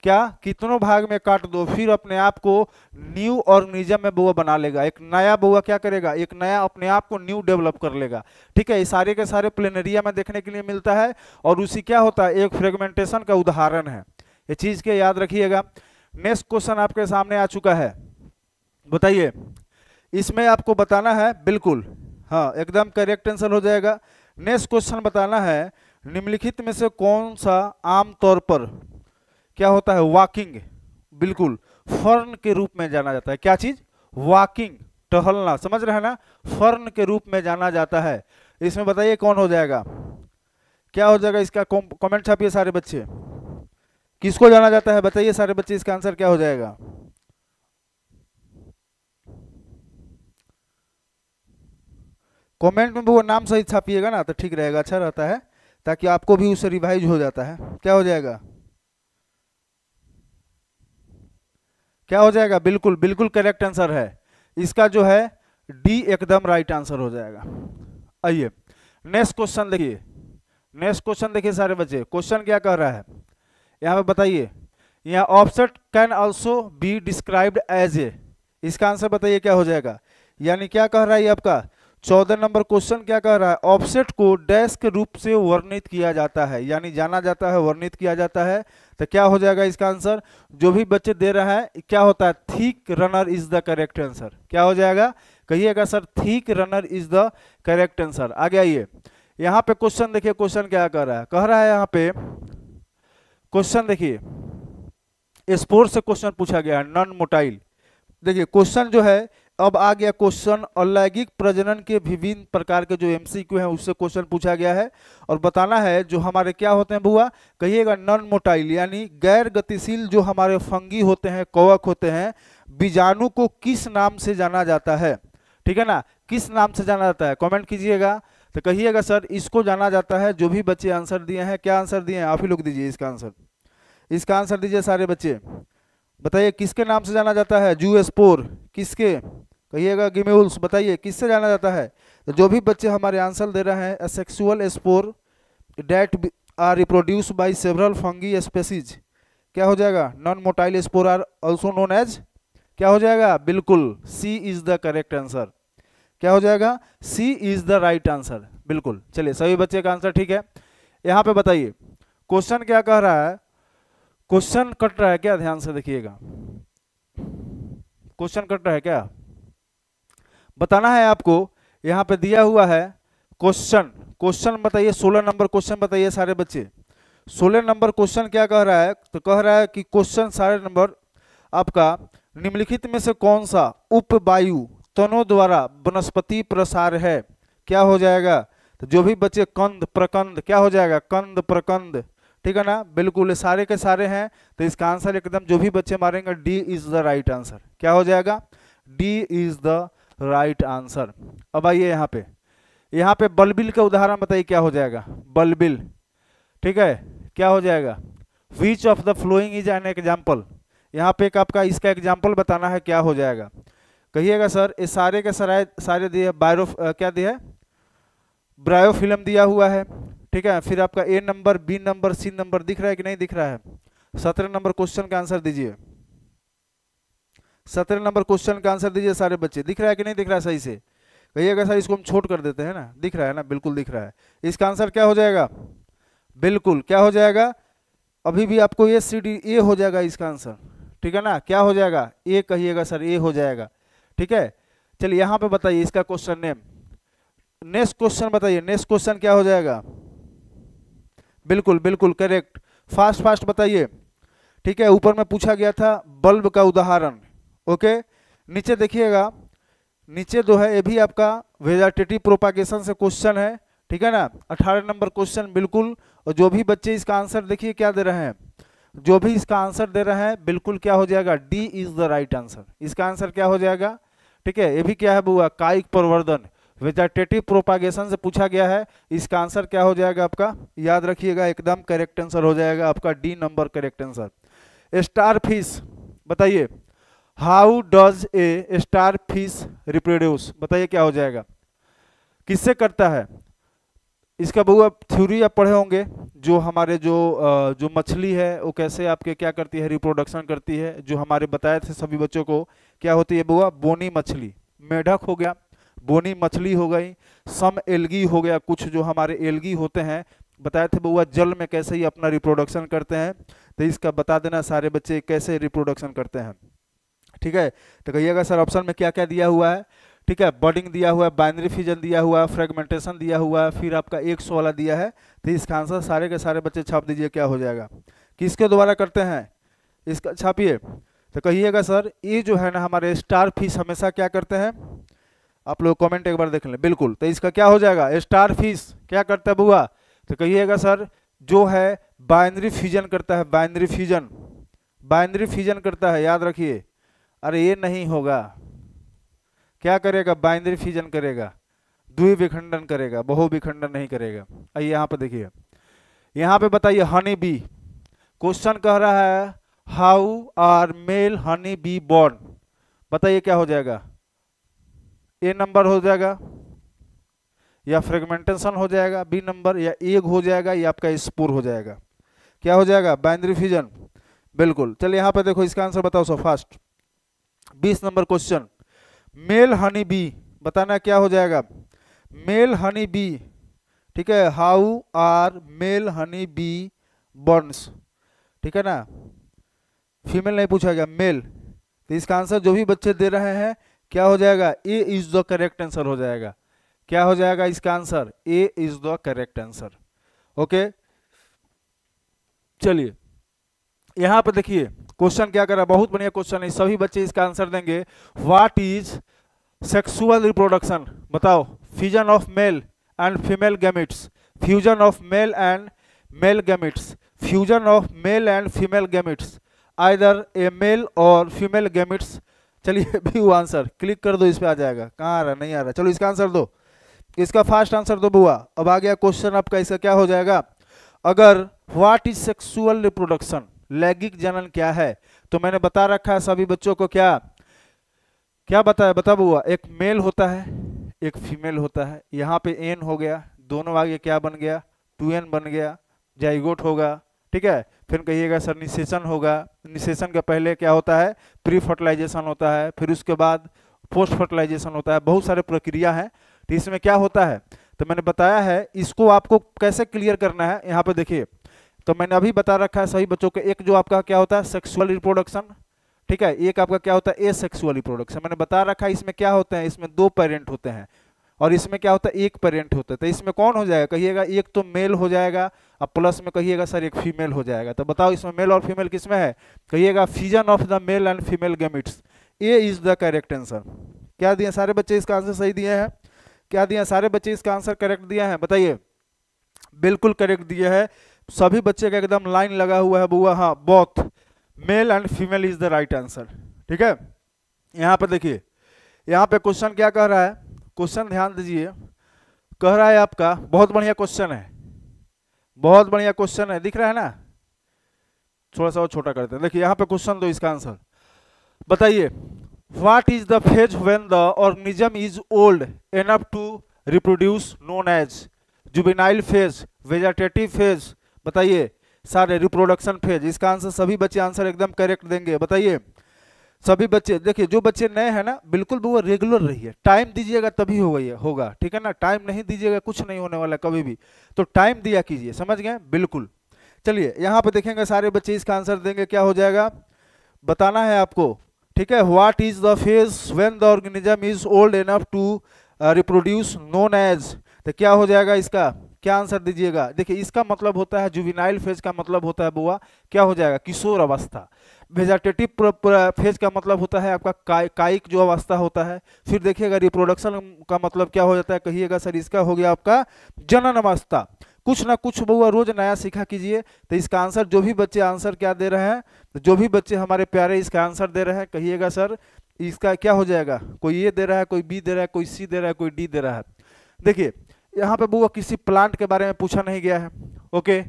क्या कितनों भाग में काट दो फिर अपने आप को न्यू ऑर्गेनिज्म में बुआ बना लेगा एक नया बुआ क्या करेगा एक नया अपने आप को न्यू डेवलप कर लेगा ठीक है ये सारे के सारे प्लेनेरिया में देखने के लिए मिलता है और उसी क्या होता है एक फ्रेगमेंटेशन का उदाहरण है ये चीज़ के याद रखिएगा नेक्स्ट क्वेश्चन आपके सामने आ चुका है बताइए इसमें आपको बताना है बिल्कुल हाँ एकदम करेक्ट आंसर हो जाएगा नेक्स्ट क्वेश्चन बताना है निम्नलिखित में से कौन सा आमतौर पर क्या होता है वॉकिंग बिल्कुल फर्न के रूप में जाना जाता है क्या चीज वॉकिंग टहलना समझ रहे हैं ना फर्न के रूप में जाना जाता है इसमें बताइए कौन हो जाएगा क्या हो जाएगा इसका कमेंट छापिए सारे बच्चे किसको जाना जाता है बताइए सारे बच्चे इसका आंसर क्या हो जाएगा कमेंट में वो नाम सही छापिएगा ना तो ठीक रहेगा अच्छा रहता है ताकि आपको भी उससे रिवाइज हो जाता है क्या हो जाएगा क्या हो जाएगा बिल्कुल बिल्कुल करेक्ट आंसर है इसका जो है डी एकदम राइट आंसर हो जाएगा आइए नेक्स्ट क्वेश्चन देखिए नेक्स्ट क्वेश्चन देखिए सारे बच्चे क्वेश्चन क्या कह रहा है यहाँ पे बताइए यहाँ option can also be described as A इसका आंसर बताइए क्या हो जाएगा यानी क्या कह रहा है आपका चौदह नंबर क्वेश्चन क्या कह रहा है ऑफसेट को डैश के रूप से वर्णित किया जाता है यानी जाना जाता है वर्णित किया जाता है तो क्या हो जाएगा इसका आंसर जो भी बच्चे दे रहा है क्या होता है thick runner is the correct answer क्या हो जाएगा कहिएगा sir thick runner is the correct answer आगे आइए यहाँ पे क्वेश्चन देखिए क्वेश्चन क्या कर रहा है कह रहा है यहाँ पे क्वेश्चन देखिए स्पोर्ट्स से क्वेश्चन पूछा गया है नॉन मोटाइल देखिए क्वेश्चन जो है अब आ गया क्वेश्चन अलैंगिक प्रजनन के विभिन्न प्रकार के जो एमसीक्यू हैं उससे क्वेश्चन पूछा गया है और बताना है जो हमारे क्या होते हैं बुआ कहिएगा नॉन मोटाइल यानी गैर गतिशील जो हमारे फंगी होते हैं कवक होते हैं बीजाणु को किस नाम से जाना जाता है ठीक है ना किस नाम से जाना जाता है कॉमेंट कीजिएगा तो कहिएगा सर इसको जाना जाता है जो भी बच्चे आंसर दिए हैं क्या आंसर दिए हैं आप ही लोग दीजिए इसका आंसर इसका आंसर दीजिए सारे बच्चे बताइए किसके नाम से जाना जाता है जू स्पोर किसके कहिएगा गिमेउल्स बताइए किससे जाना जाता है तो जो भी बच्चे हमारे आंसर दे रहे हैं asexual spore that are reproduce by several fungi species क्या हो जाएगा non motile spore are also known as क्या हो जाएगा बिल्कुल C is the correct answer क्या हो जाएगा C is the right answer बिल्कुल चलिए सभी बच्चे का आंसर ठीक है यहाँ पे बताइए क्वेश्चन क्या कह रहा है क्वेश्चन कट रहा है क्या ध्यान से देखिएगा क्वेश्चन कट रहा है क्या बताना है आपको यहाँ पे दिया हुआ है क्वेश्चन क्वेश्चन बताइए सोलह नंबर क्वेश्चन बताइए सारे बच्चे सोलह नंबर क्वेश्चन क्या कह रहा है तो कह रहा है कि क्वेश्चन सारे नंबर आपका निम्नलिखित में से कौन सा उपवायु तनों द्वारा वनस्पति प्रसार है क्या हो जाएगा तो जो भी बच्चे कंद प्रकंद क्या हो जाएगा कंद प्रकंद ठीक है ना बिल्कुल सारे के सारे हैं तो इसका आंसर एकदम जो भी बच्चे मारेंगे D is the right answer क्या हो जाएगा D is the right answer अब आइए यहाँ पे यहाँ पे बलबिल का उदाहरण बताइए क्या हो जाएगा बलबिल ठीक है क्या हो जाएगा which of the following is an example यहाँ पे एक आपका इसका एग्जाम्पल बताना है क्या हो जाएगा कहिएगा सर ये सारे के सराय सारे दिए बायरो क्या दिया है ब्रायो दिया हुआ है ठीक है फिर आपका A number B number C number दिख रहा है कि नहीं दिख रहा है सत्रह नंबर क्वेश्चन का आंसर दीजिए सत्रह नंबर क्वेश्चन का आंसर दीजिए सारे बच्चे दिख रहा है कि नहीं दिख रहा है सही से कहिएगा सर इसको हम छोट कर देते हैं ना दिख रहा है ना बिल्कुल दिख रहा है इसका आंसर क्या हो जाएगा बिल्कुल क्या हो जाएगा अभी भी आपको ये सी डी ए हो जाएगा इसका आंसर ठीक है ना क्या हो जाएगा ए कहिएगा सर ए हो जाएगा ठीक है चलिए यहाँ पे बताइए इसका क्वेश्चन नेम नेक्स्ट क्वेश्चन बताइए नेक्स्ट क्वेश्चन क्या हो जाएगा बिल्कुल बिल्कुल करेक्ट फास्ट फास्ट बताइए ठीक है ऊपर में पूछा गया था बल्ब का उदाहरण ओके नीचे देखिएगा नीचे जो है ये भी आपका वेजाटेटिव प्रोपागेशन से क्वेश्चन है ठीक है ना अठारह नंबर क्वेश्चन बिल्कुल और जो भी बच्चे इसका आंसर देखिए क्या दे रहे हैं जो भी इसका आंसर दे रहे हैं बिल्कुल क्या हो जाएगा D is the right answer इसका आंसर क्या हो जाएगा ठीक है ये भी क्या है बुआ कायिक प्रवर्धन वेजाटेटिव प्रोपागेशन से पूछा गया है इसका आंसर क्या हो जाएगा आपका याद रखिएगा एकदम करेक्ट आंसर हो जाएगा आपका D number correct answer star fish बताइए how does a star fish reproduce बताइए क्या हो जाएगा किससे करता है इसका बहु आप थ्यूरी आप पढ़े होंगे जो हमारे जो जो मछली है वो कैसे आपके क्या करती है रिप्रोडक्शन करती है जो हमारे बताए थे सभी बच्चों को क्या होती है बउआ बोनी मछली मेढक हो गया बोनी मछली हो गई सम एलगी हो गया कुछ जो हमारे एलगी होते हैं बताए थे बउआ जल में कैसे ही अपना रिप्रोडक्शन करते हैं तो इसका बता देना सारे बच्चे कैसे रिप्रोडक्शन करते हैं ठीक है तो कहिएगा सर ऑप्शन में क्या क्या दिया हुआ है ठीक है बर्डिंग दिया हुआ है बाइनरी फ्यूजन दिया हुआ है फ्रेगमेंटेशन दिया हुआ है फिर आपका एक सौ वाला दिया है तो इसका आंसर सारे के सारे बच्चे छाप दीजिए क्या हो जाएगा किसके द्वारा करते हैं इसका छापिए तो कहिएगा सर ये जो है ना हमारे स्टार फीस हमेशा क्या करते हैं आप लोग कमेंट एक बार देख लें बिल्कुल तो इसका क्या हो जाएगा स्टार फीस क्या करता है बुआ तो कहिएगा सर जो है बाइनरी फ्यूजन करता है बाइनरी फ्यूजन बाइनरी फ्यूजन करता है याद रखिए अरे ये नहीं होगा क्या करेगा बाइंद्री फ्यूजन करेगा द्वि विखंडन करेगा बहु विखंडन नहीं करेगा आइए यहाँ पर देखिए यहाँ पे बताइए हनी बी क्वेश्चन कह रहा है how are male honey bee born बताइए क्या हो जाएगा ए नंबर हो जाएगा या फ्रेगमेंटेशन हो जाएगा बी नंबर या एग हो जाएगा या आपका स्पोर हो जाएगा क्या हो जाएगा बाइंद्री फ्यूजन बिल्कुल चलिए यहाँ पे देखो इसका आंसर बताओ सो फास्ट बीस number question male honey bee बताना क्या हो जाएगा मेल हनी बी ठीक है how are male honey bee burns ठीक है ना फीमेल नहीं पूछा गया मेल तो इसका आंसर जो भी बच्चे दे रहे हैं क्या हो जाएगा A is the correct answer हो जाएगा क्या हो जाएगा इसका answer A is the correct answer okay चलिए यहां पर देखिए क्वेश्चन क्या कर रहा है बहुत बढ़िया क्वेश्चन है सभी बच्चे इसका आंसर देंगे व्हाट इज सेक्सुअल रिप्रोडक्शन बताओ fusion of male and female gametes fusion of male and male gametes fusion of male and female gametes either a male और फीमेल गैमिट्स चलिए भी आंसर क्लिक कर दो इस पर आ जाएगा कहाँ आ रहा नहीं आ रहा चलो इसका आंसर दो इसका फास्ट आंसर दो बुआ अब आ गया क्वेश्चन आपका इसका क्या हो जाएगा अगर व्हाट इज सेक्सुअल रिप्रोडक्शन लैंगिक जनन क्या है तो मैंने बता रखा है सभी बच्चों को क्या क्या बताया बता बुआ एक मेल होता है एक फीमेल होता है यहाँ पे एन हो गया दोनों आगे क्या बन गया टू एन बन गया जाइगोट होगा ठीक है फिर कहिएगा सर निशेषण होगा निशेषण के पहले क्या होता है प्री फर्टिलाइजेशन होता है फिर उसके बाद पोस्ट फर्टिलाइजेशन होता है बहुत सारे प्रक्रिया हैं तो इसमें क्या होता है तो मैंने बताया है इसको आपको कैसे क्लियर करना है यहाँ पे देखिए तो मैंने अभी बता रखा है सभी बच्चों के एक जो आपका क्या होता है सेक्सुअल रिप्रोडक्शन ठीक है एक आपका क्या होता है ए सेक्सुअल रिप्रोडक्शन मैंने बता रखा है इसमें क्या होते हैं इसमें दो पेरेंट होते हैं और इसमें क्या होता है एक पेरेंट होता है तो इसमें कौन हो जाएगा कहिएगा एक तो मेल हो जाएगा और प्लस में कहिएगा सर एक फीमेल हो जाएगा तो बताओ इसमें मेल और फीमेल किसमें है कहिएगा fusion of the male and female gametes A is the correct answer क्या दिए सारे बच्चे इसका आंसर सही दिए हैं क्या दिए सारे बच्चे इसका आंसर करेक्ट दिया है बताइए बिल्कुल करेक्ट दिए है सभी बच्चे का एकदम लाइन लगा हुआ है बुआ हाँ both male and female is the right answer ठीक है यहाँ पे देखिए यहाँ पे क्वेश्चन क्या कह रहा है क्वेश्चन ध्यान दीजिए कह रहा है आपका बहुत बढ़िया क्वेश्चन है बहुत बढ़िया क्वेश्चन है दिख रहा है ना थोड़ा सा और छोटा करते हैं देखिए यहाँ पे क्वेश्चन दो इसका आंसर बताइए what is the phase when the organism is old enough to reproduce known as juvenile phase vegetative phase बताइए सारे रिप्रोडक्शन फेज इसका आंसर सभी बच्चे आंसर एकदम करेक्ट देंगे बताइए सभी बच्चे देखिए जो बच्चे नए हैं ना बिल्कुल भी वो रेगुलर रही है टाइम दीजिएगा तभी हो गई होगा ठीक है ना टाइम नहीं दीजिएगा कुछ नहीं होने वाला कभी भी तो टाइम दिया कीजिए समझ गए बिल्कुल चलिए यहाँ पे देखेंगे सारे बच्चे इसका आंसर देंगे क्या हो जाएगा बताना है आपको ठीक है what is the phase when the organism is old enough to reproduce known as तो क्या हो जाएगा इसका क्या आंसर दीजिएगा देखिए इसका मतलब होता है जुविनाइल फेज का मतलब होता है बुआ क्या हो जाएगा किशोर अवस्था वेजाटेटिव फेज का मतलब होता है आपका का, कायिक जो अवस्था होता है फिर देखिएगा रिप्रोडक्शन का मतलब क्या हो जाता है कहिएगा सर इसका हो गया आपका जनन अवस्था कुछ ना कुछ बउआ रोज नया सीखा कीजिए तो इसका आंसर जो भी बच्चे आंसर क्या दे रहे हैं तो जो भी बच्चे हमारे प्यारे इसका आंसर दे रहे हैं कहिएगा सर इसका क्या हो जाएगा कोई ये दे रहा है कोई बी दे रहा है कोई सी दे रहा है कोई डी दे रहा है देखिए यहाँ पे बुआ किसी प्लांट के बारे में पूछा नहीं गया है ओके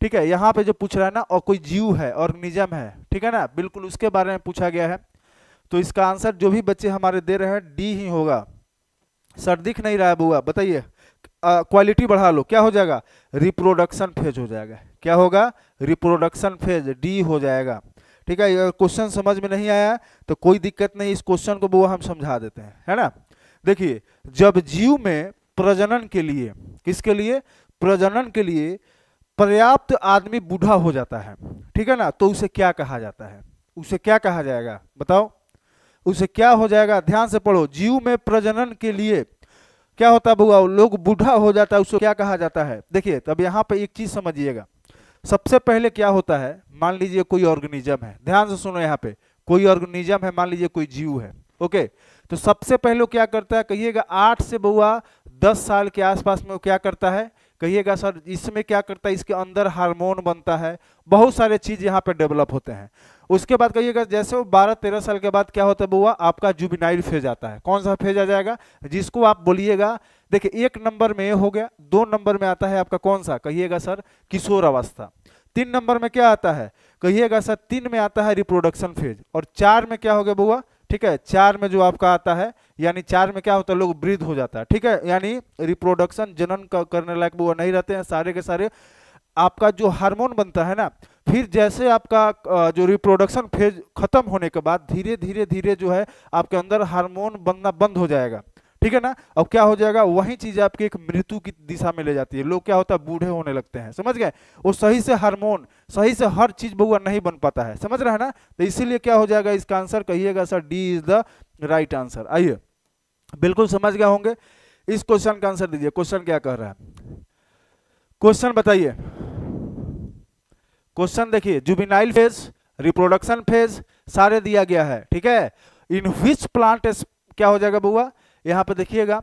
ठीक है यहाँ पे जो पूछ रहा है ना और कोई जीव है निजम है ठीक है ना बिल्कुल उसके बारे में पूछा गया है तो इसका आंसर जो भी बच्चे हमारे दे रहे हैं डी ही होगा सर दिख नहीं रहा है बुआ बताइए क्वालिटी बढ़ा लो क्या हो जाएगा रिप्रोडक्शन फेज हो जाएगा क्या होगा रिप्रोडक्शन फेज डी हो जाएगा ठीक है अगर क्वेश्चन समझ में नहीं आया तो कोई दिक्कत नहीं इस क्वेश्चन को बुआ हम समझा देते हैं है ना देखिए जब जीव में प्रजनन के लिए किसके लिए प्रजनन के लिए पर्याप्त आदमी बूढ़ा हो जाता है ठीक है ना तो उसे क्या कहा जाता है उसे क्या कहा जाएगा बताओ उसे क्या हो जाएगा ध्यान से पढ़ो जीव में प्रजनन के लिए क्या होता है बुआ लोग बूढ़ा हो जाता है उसे क्या कहा जाता है देखिए तब यहाँ पे एक चीज समझिएगा सबसे पहले क्या होता है मान लीजिए कोई ऑर्गेनिज्म है ध्यान से सुनो यहाँ पे कोई ऑर्गेनिज्म है मान लीजिए कोई जीव है ओके तो सबसे पहले क्या करता है कहिएगा आठ से बुआ दस साल के आसपास में वो क्या करता है कहिएगा सर इसमें क्या करता है इसके अंदर हार्मोन बनता है बहुत सारे चीज़ यहाँ पे डेवलप होते हैं उसके बाद कहिएगा जैसे वो बारह तेरह साल के बाद क्या होता है बुआ आपका जुबिनाइल फेज आता है कौन सा फेज आ जाएगा जिसको आप बोलिएगा देखिए एक नंबर में हो गया दो नंबर में आता है आपका कौन सा कहिएगा सर किशोर अवस्था तीन नंबर में क्या आता है कहिएगा सर तीन में आता है रिप्रोडक्शन फेज और चार में क्या हो गया बुआ ठीक है चार में जो आपका आता है यानी चार में क्या होता है लोग वृद्ध हो जाता है ठीक है यानी रिप्रोडक्शन जनन करने लायक वो नहीं रहते हैं सारे के सारे आपका जो हार्मोन बनता है ना फिर जैसे आपका जो रिप्रोडक्शन फेज खत्म होने के बाद धीरे धीरे धीरे जो है आपके अंदर हार्मोन बनना बंद हो जाएगा ठीक है ना अब क्या हो जाएगा वही चीज आपकी एक मृत्यु की दिशा में ले जाती है लोग क्या होता है बूढ़े होने लगते हैं समझ गए वो सही से हार्मोन सही से हर चीज बउआ नहीं बन पाता है समझ रहे हैं ना तो इसीलिए क्या हो जाएगा इसका आंसर कहिएगा sir D is the right answer आइए बिल्कुल समझ गए होंगे इस क्वेश्चन का आंसर दीजिए क्वेश्चन क्या कह रहा है क्वेश्चन बताइए क्वेश्चन देखिए जुबिनाइल फेज रिप्रोडक्शन फेज सारे दिया गया है ठीक है इन विच प्लांट क्या हो जाएगा बुआ यहाँ पे देखिएगा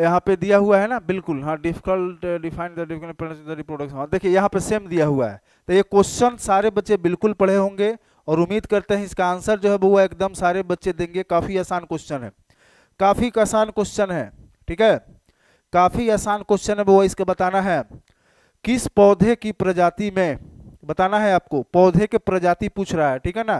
यहाँ पे दिया हुआ है ना बिल्कुल हाँ डिफिकल्ट डिफाइन रिप्रोडक्शन देखिए यहाँ पे सेम दिया हुआ है तो ये क्वेश्चन सारे बच्चे बिल्कुल पढ़े होंगे और उम्मीद करते हैं इसका आंसर जो है वो एकदम सारे बच्चे देंगे काफ़ी आसान क्वेश्चन है काफ़ी आसान क्वेश्चन है ठीक है काफ़ी आसान क्वेश्चन है वो इसके बताना है किस पौधे की प्रजाति में बताना है आपको पौधे के प्रजाति पूछ रहा है ठीक है ना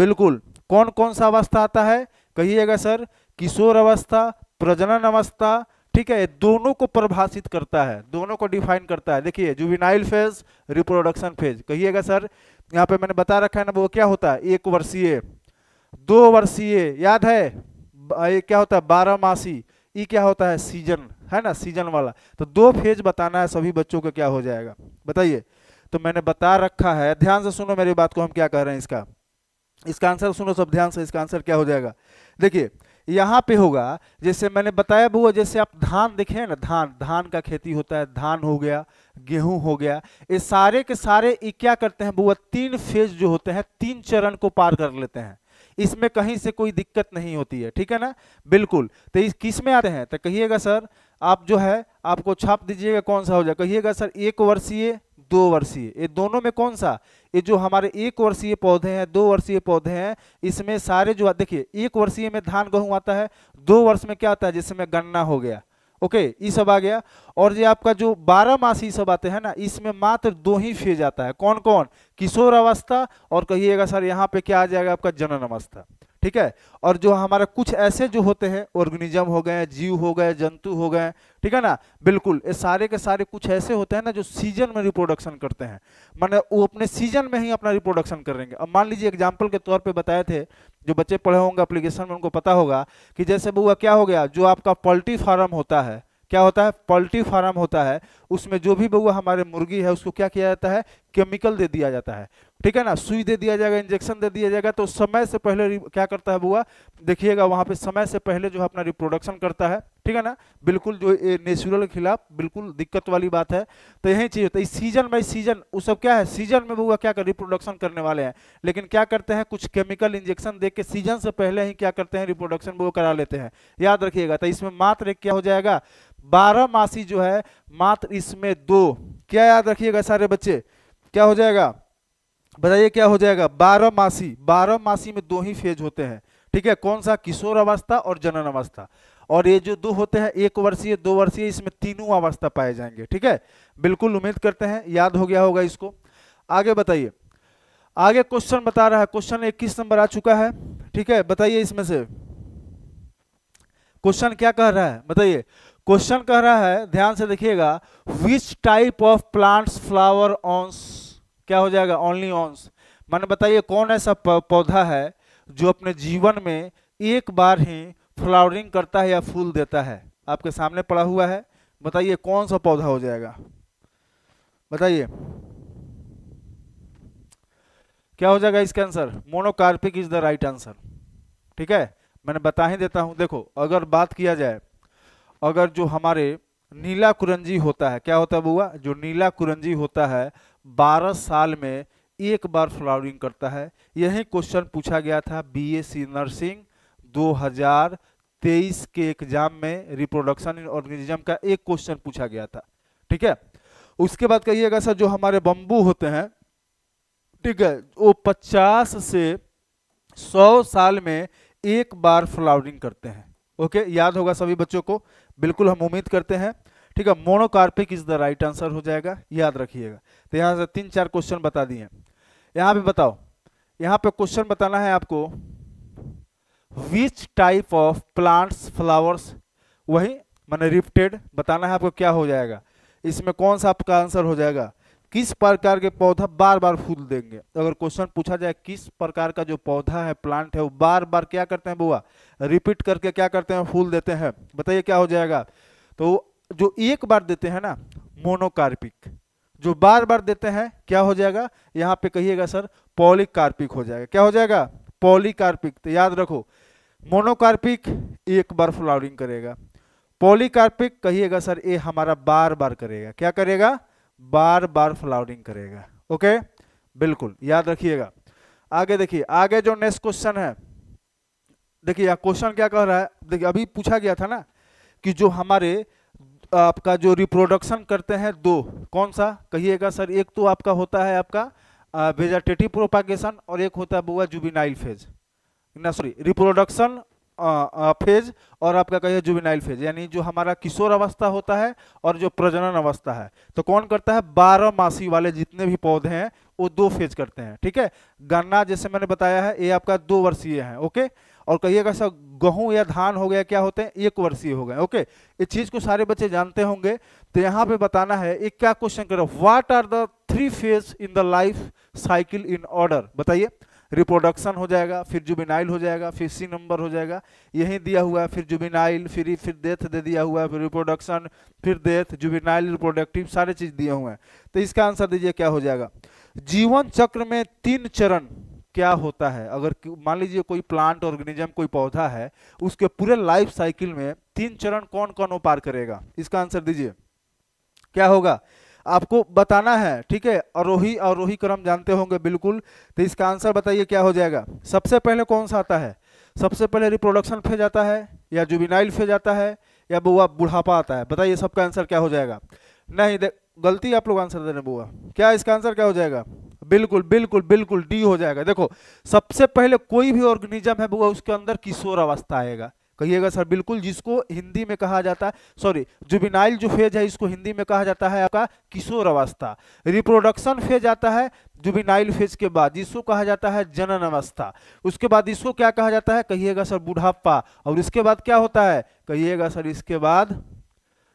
बिल्कुल कौन कौन सा अवस्था आता है कहिएगा सर किशोर अवस्था प्रजनन अवस्था ठीक है दोनों को परिभाषित करता है दोनों को डिफाइन करता है देखिए जुबिनाइल फेज रिप्रोडक्शन फेज कहिएगा सर यहाँ पे मैंने बता रखा है ना वो क्या होता है एक वर्षीय दो वर्षीय याद है ये क्या होता है बारह मासी ये क्या होता है सीजन है ना सीजन वाला तो दो फेज बताना है सभी बच्चों का क्या हो जाएगा बताइए तो मैंने बता रखा है ध्यान से सुनो मेरी बात को हम क्या कह रहे हैं इसका इसका आंसर सुनो सब ध्यान से इसका आंसर क्या हो जाएगा देखिए यहाँ पे होगा जैसे मैंने बताया बुआ जैसे आप धान देखे ना धान धान का खेती होता है धान हो गया गेहूं हो गया ये सारे के सारे क्या करते हैं बुआ तीन फेज जो होते हैं तीन चरण को पार कर लेते हैं इसमें कहीं से कोई दिक्कत नहीं होती है ठीक है ना बिल्कुल तो इस किस में आते हैं तो कहिएगा सर आप जो है आपको छाप दीजिएगा कौन सा हो जाए कहिएगा सर एक वर्षीय दो वर्षीय ये दोनों में कौन सा ये जो हमारे एक वर्षीय पौधे हैं दो वर्षीय पौधे हैं इसमें सारे जो देखिए एक वर्षीय में धान गेहूँ आता है दो वर्ष में क्या आता है जिसमें गन्ना हो गया ओके ये सब आ गया और ये आपका जो बारह मास ये सब आते हैं ना इसमें मात्र दो ही फेज आता है कौन कौन किशोर अवस्था और कहिएगा सर यहाँ पे क्या आ जाएगा आपका जनन अवस्था ठीक है और जो हमारे कुछ ऐसे जो होते हैं ऑर्गेनिज्म हो गए जीव हो गए जंतु हो गए ठीक है ना बिल्कुल ये सारे के सारे कुछ ऐसे होते हैं ना जो सीजन में रिप्रोडक्शन करते हैं माने वो अपने सीजन में ही अपना रिप्रोडक्शन करेंगे अब मान लीजिए एग्जाम्पल के तौर पे बताए थे जो बच्चे पढ़े होंगे अप्लीकेशन में उनको पता होगा कि जैसे बुआ क्या हो गया जो आपका पोल्ट्री फार्म होता है क्या होता है पोल्ट्री फार्म होता है उसमें जो भी बउआ हमारे मुर्गी है उसको क्या किया जाता है केमिकल दे दिया जाता है ठीक है ना सुई दे दिया जाएगा इंजेक्शन दे दिया जाएगा तो समय से पहले क्या करता है बुआ देखिएगा वहाँ पे समय से पहले जो है अपना रिप्रोडक्शन करता है ठीक है ना बिल्कुल जो नेचुरल खिलाफ बिल्कुल दिक्कत वाली बात है तो यही चीज़ होता है सीजन बाई सीजन वो सब क्या है सीजन में बुआ क्या कर रिप्रोडक्शन करने वाले हैं लेकिन क्या करते हैं कुछ केमिकल इंजेक्शन दे के सीजन से पहले ही क्या करते हैं रिप्रोडक्शन वो करा लेते हैं याद रखिएगा तो इसमें मात्र क्या हो जाएगा बारह मासी जो है मात्र इसमें दो क्या याद रखिएगा सारे बच्चे क्या हो जाएगा बताइए क्या हो जाएगा बारह मासी बारह मासी में दो ही फेज होते हैं ठीक है कौन सा किशोर अवस्था और जनन अवस्था और ये जो दो होते हैं एक वर्षीय दो वर्षीय इसमें तीनों अवस्था पाए जाएंगे ठीक है बिल्कुल उम्मीद करते हैं याद हो गया होगा इसको आगे बताइए आगे क्वेश्चन बता रहा है क्वेश्चन इक्कीस नंबर आ चुका है ठीक है बताइए इसमें से क्वेश्चन क्या कह रहा है बताइए क्वेश्चन कह रहा है ध्यान से देखिएगा which type of plants flower on क्या हो जाएगा ओनली ऑन्स मैंने बताइए कौन ऐसा पौधा है जो अपने जीवन में एक बार ही फ्लावरिंग करता है या फूल देता है आपके सामने पड़ा हुआ है बताइए कौन सा पौधा हो जाएगा बताइए क्या हो जाएगा इसका answer monocarpic is the right answer ठीक है मैंने बता ही देता हूं देखो अगर बात किया जाए अगर जो हमारे नीला कुरंजी होता है क्या होता है बुआ जो नीला कुरंजी होता है 12 साल में एक बार फ्लावरिंग करता है यही क्वेश्चन पूछा गया था बीएससी नर्सिंग 2023 के एग्जाम में रिप्रोडक्शन इन ऑर्गेनिज्म का एक क्वेश्चन पूछा गया था ठीक है उसके बाद कहिएगा सर जो हमारे बम्बू होते हैं ठीक है वो 50 से 100 साल में एक बार फ्लावरिंग करते हैं ओके याद होगा सभी बच्चों को बिल्कुल हम उम्मीद करते हैं ठीक है monocarpic is the right answer हो जाएगा याद रखिएगा तो यहाँ से तीन चार क्वेश्चन बता दिए यहाँ पे बताओ यहाँ पे क्वेश्चन बताना है आपको which type of plants flowers वही मैंने रिफ्टेड बताना है आपको क्या हो जाएगा इसमें कौन सा आपका आंसर हो जाएगा किस प्रकार के पौधा बार बार फूल देंगे अगर क्वेश्चन पूछा जाए किस प्रकार का जो पौधा है प्लांट है वो बार बार क्या करते हैं बुआ रिपीट करके क्या करते हैं फूल देते हैं बताइए क्या हो जाएगा तो जो एक बार देते हैं ना मोनोकार्पिक जो बार बार देते हैं क्या हो जाएगा यहां पे कहिएगा सर पॉलीकार्पिक हो जाएगा क्या हो जाएगा पॉलीकार्पिक तो याद रखो मोनोकार्पिक एक बार फ्लावरिंग करेगा पॉलीकार्पिक कहिएगा सर ये हमारा बार बार करेगा क्या करेगा बार बार फ्लावरिंग करेगा ओके बिल्कुल याद रखिएगा आगे देखिए आगे जो नेक्स्ट क्वेश्चन है देखिए क्वेश्चन क्या कह रहा है देखिए अभी पूछा गया था ना कि जो हमारे आपका जो रिप्रोडक्शन करते हैं दो कौन सा कहिएगा सर एक तो आपका होता है आपका वेजाटेटिव प्रोपागेशन और एक होता है बुआ जुबिनाइल फेज ना सॉरी रिप्रोडक्शन फेज और आपका कहिए जुबिनाइल फेज यानी जो हमारा किशोर अवस्था होता है और जो प्रजनन अवस्था है तो कौन करता है बारह मासी वाले जितने भी पौधे हैं वो दो फेज करते हैं ठीक है गन्ना जैसे मैंने बताया है ये आपका दो वर्षीय है ओके और कहिएगा सर गहूँ या धान हो गया क्या होते हैं एक वर्षीय हो गए ओके इस चीज़ को सारे बच्चे जानते होंगे तो यहाँ पे बताना है एक क्या क्वेश्चन करो what are the three phase in the life cycle in order बताइए रिप्रोडक्शन हो जाएगा फिर जुबिनाइल हो जाएगा फिर सी नंबर हो जाएगा यही दिया हुआ है फिर जुबिनाइल फिर फिर डेथ दे दिया हुआ है फिर रिप्रोडक्शन फिर डेथ जुबिनाइल रिप्रोडक्टिव सारे चीज़ दिए हुए हैं तो इसका आंसर दीजिए क्या हो जाएगा जीवन चक्र में तीन चरण क्या होता है अगर मान लीजिए कोई प्लांट ऑर्गेनिज्म कोई पौधा है उसके पूरे लाइफ साइकिल में तीन चरण कौन कौन वो पार करेगा इसका आंसर दीजिए क्या होगा आपको बताना है ठीक है अरोही अरोही क्रम जानते होंगे बिल्कुल तो इसका आंसर बताइए क्या हो जाएगा सबसे पहले कौन सा आता है सबसे पहले रिप्रोडक्शन फेज आता है या जुबिनाइल फेज आता है या बुआ बुढ़ापा आता है बताइए सबका आंसर क्या हो जाएगा नहीं गलती आप लोग आंसर दे रहे बुआ क्या इसका आंसर क्या हो जाएगा बिल्कुल बिल्कुल बिल्कुल डी हो जाएगा देखो सबसे पहले कोई भी ऑर्गेनिज्म है वो उसके अंदर किशोर अवस्था आएगा कहिएगा सर बिल्कुल जिसको हिंदी में कहा जाता है सॉरी जुबिनाइल जो फेज है इसको हिंदी में कहा जाता है आपका किशोर अवस्था रिप्रोडक्शन फेज आता है जुबिनाइल फेज के बाद इसको कहा जाता है जनन अवस्था उसके बाद इसको क्या कहा जाता है कहिएगा सर बुढ़ापा और इसके बाद क्या होता है कहिएगा सर इसके बाद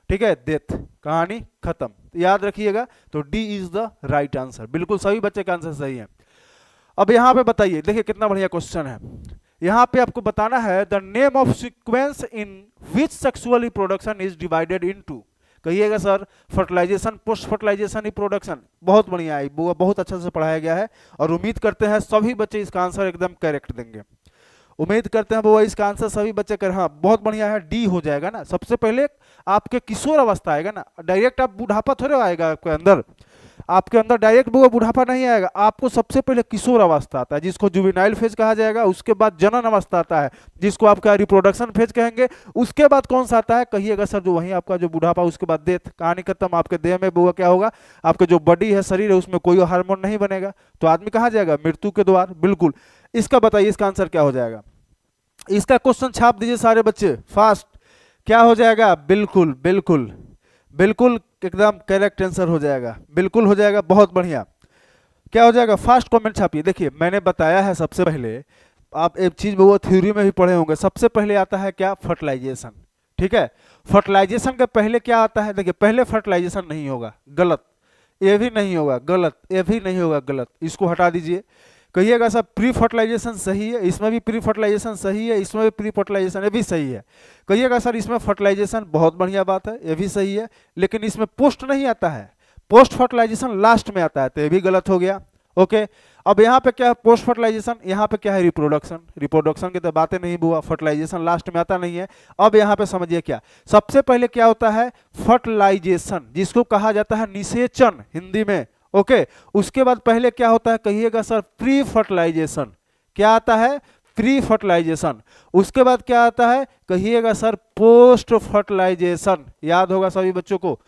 ठीक है डेथ कहानी खत्म तो याद रखिएगा तो D is the right answer बिल्कुल सभी बच्चे का आंसर सही है अब यहां पे बताइए देखिए कितना बढ़िया क्वेश्चन है यहां पे आपको बताना है the name of sequence in which sexual reproduction is divided into कहिएगा sir fertilisation post fertilisation reproduction बहुत बढ़िया है बहुत अच्छा से पढ़ाया गया है और उम्मीद करते हैं सभी बच्चे इसका आंसर एकदम करेक्ट देंगे उम्मीद करते हैं वो इसका आंसर सभी बच्चे कर हाँ बहुत बढ़िया है डी हो जाएगा ना सबसे पहले आपके किशोर अवस्था आएगा ना डायरेक्ट आप बुढ़ापा थोड़े आएगा आपके अंदर आपके अंदर डायरेक्ट वो बुढ़ापा नहीं आएगा आपको सबसे पहले किशोर अवस्था आता है जिसको जुबिनाइल फेज कहा जाएगा उसके बाद जनन अवस्था आता है जिसको आपका रिप्रोडक्शन फेज कहेंगे उसके बाद कौन सा आता है कहिएगा सर जो वहीं आपका जो बुढ़ापा उसके बाद डेथ कहानी खत्म आपके देह में बुआ क्या होगा आपके जो बॉडी है शरीर है उसमें कोई हार्मोन नहीं बनेगा तो आदमी कहा जाएगा मृत्यु के द्वार बिल्कुल इसका बताइए इसका आंसर क्या हो जाएगा इसका क्वेश्चन छाप दीजिए सारे बच्चे फास्ट क्या हो जाएगा बिल्कुल बिल्कुल बिल्कुल एकदम करेक्ट आंसर हो जाएगा बिल्कुल हो जाएगा बहुत बढ़िया क्या हो जाएगा फास्ट कमेंट छापिए देखिए मैंने बताया है सबसे पहले आप एक चीज़ वो थ्योरी में भी पढ़े होंगे सबसे पहले आता है क्या फर्टिलाइजेशन ठीक है फर्टिलाइजेशन के पहले क्या आता है देखिए पहले फर्टिलाइजेशन नहीं होगा गलत ये भी नहीं होगा गलत ये भी नहीं होगा गलत इसको हटा दीजिए कहिएगा सर प्री फर्टिलाइजेशन सही है इसमें भी प्री फर्टिलाइजेशन सही है इसमें भी प्री फर्टिलाइजेशन ये भी सही है कहिएगा सर इसमें फर्टिलाइजेशन बहुत बढ़िया बात है ये भी सही है लेकिन इसमें पोस्ट नहीं आता है पोस्ट फर्टिलाइजेशन लास्ट में आता है तो ये भी गलत हो गया ओके अब यहाँ पे क्या है पोस्ट फर्टिलाइजेशन यहाँ पे क्या है रिप्रोडक्शन रिप्रोडक्शन की तो बातें नहीं हुआ फर्टिलाइजेशन लास्ट में आता नहीं है अब यहाँ पे समझिए क्या सबसे पहले क्या होता है फर्टिलाइजेशन जिसको कहा जाता है निषेचन हिंदी में ओके उसके बाद पहले क्या होता है कहिएगा सर प्री फर्टिलाइजेशन क्या आता है प्री फर्टिलाइजेशन उसके बाद क्या आता है कहिएगा सर पोस्ट फर्टिलाइजेशन याद होगा सभी बच्चों को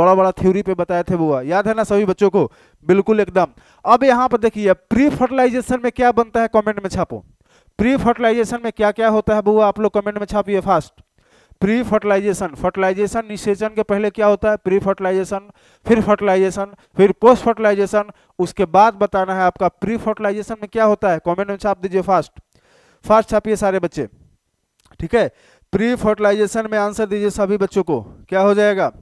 बड़ा बड़ा थ्योरी पे बताए थे बुआ याद है ना सभी बच्चों को बिल्कुल एकदम अब यहाँ पर देखिए प्री फर्टिलाइजेशन में क्या बनता है कमेंट में छापो प्री फर्टिलाइजेशन में क्या क्या होता है बुआ आप लोग कमेंट में छापिए फास्ट प्री फर्टिलाइजेशन फर्टिलाइजेशन निषेचन के पहले क्या होता है प्री फर्टिलाइजेशन फिर फर्टिलाइजेशन फिर पोस्ट फर्टिलाइजेशन उसके बाद बताना है आपका प्री फर्टिलाइजेशन में क्या होता है कॉमेंट में छाप दीजिए फास्ट फास्ट छापिए सारे बच्चे ठीक है प्री फर्टिलाइजेशन में आंसर दीजिए सभी बच्चों को क्या हो जाएगा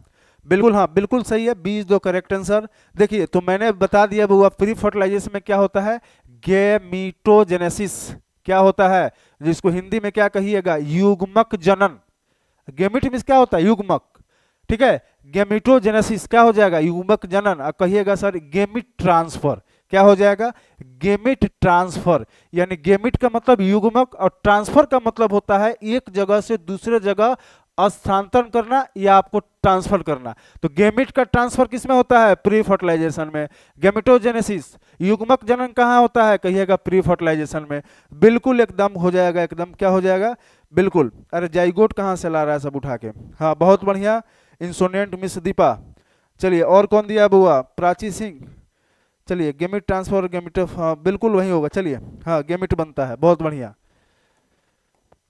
बिल्कुल हाँ बिल्कुल सही है बीज दो करेक्ट आंसर देखिए तो मैंने बता दिया बुआ प्री फर्टिलाइजेशन में क्या होता है गेमीटोजेनेसिस क्या होता है जिसको हिंदी में क्या कहिएगा युग्मक जनन गेमिट मीन्स क्या होता है युग्मक ठीक है गेमिटोजेनेसिस क्या हो जाएगा युग्मक जनन कहिएगा सर गेमिट ट्रांसफर क्या हो जाएगा गेमिट ट्रांसफर यानी गेमिट का मतलब युग्मक और ट्रांसफर का मतलब होता है एक जगह से दूसरे जगह स्थानांतरण करना या आपको ट्रांसफर करना तो गेमिट का ट्रांसफर किस में होता है प्री फर्टिलाइजेशन में गेमिटोजेनेसिस युग्मक जनन कहाँ होता है कहिएगा प्री फर्टिलाइजेशन में बिल्कुल एकदम हो जाएगा एकदम क्या हो जाएगा बिल्कुल अरे जाइगोट कहाँ से ला रहा है सब उठा के हाँ बहुत बढ़िया इंसोनेंट मिस दीपा चलिए और कौन दिया बुआ प्राची सिंह चलिए गेमिट ट्रांसफर गेमिट हाँ बिल्कुल वही होगा चलिए हाँ गेमिट बनता है बहुत बढ़िया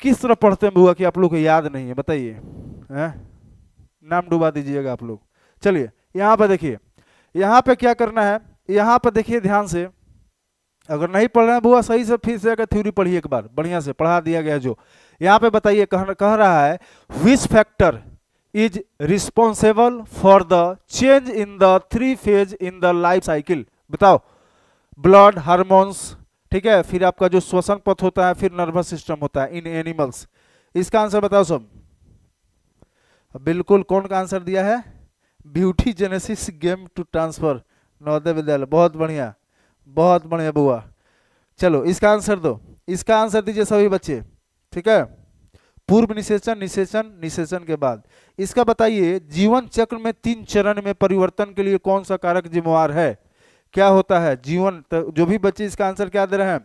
किस तरह पढ़ते हैं बुआ कि आप लोग को याद नहीं है बताइए हैं नाम डुबा दीजिएगा आप लोग चलिए यहाँ पर देखिए यहाँ पर क्या करना है यहाँ पर देखिए ध्यान से अगर नहीं पढ़ रहे हैं बुआ सही से फिर से अगर थ्योरी पढ़िए एक बार बढ़िया से पढ़ा दिया गया जो यहाँ पे बताइए कह, कह रहा है which factor is responsible for the change in the three phase in the life cycle बताओ ब्लड हार्मोन्स ठीक है फिर आपका जो श्वसन पथ होता है फिर नर्वस सिस्टम होता है इन एनिमल्स इसका आंसर बताओ सब बिल्कुल कौन का आंसर दिया है beauty genesis game to transfer Navodaya Vidyalaya बहुत बढ़िया बहुत बढ़िया बुआ चलो इसका आंसर दो इसका आंसर दीजिए सभी बच्चे ठीक है पूर्व निषेचन निषेचन निषेचन के बाद इसका बताइए जीवन चक्र में तीन चरण में परिवर्तन के लिए कौन सा कारक जिम्मेवार है क्या होता है जीवन तो जो भी बच्चे इसका आंसर क्या दे रहे हैं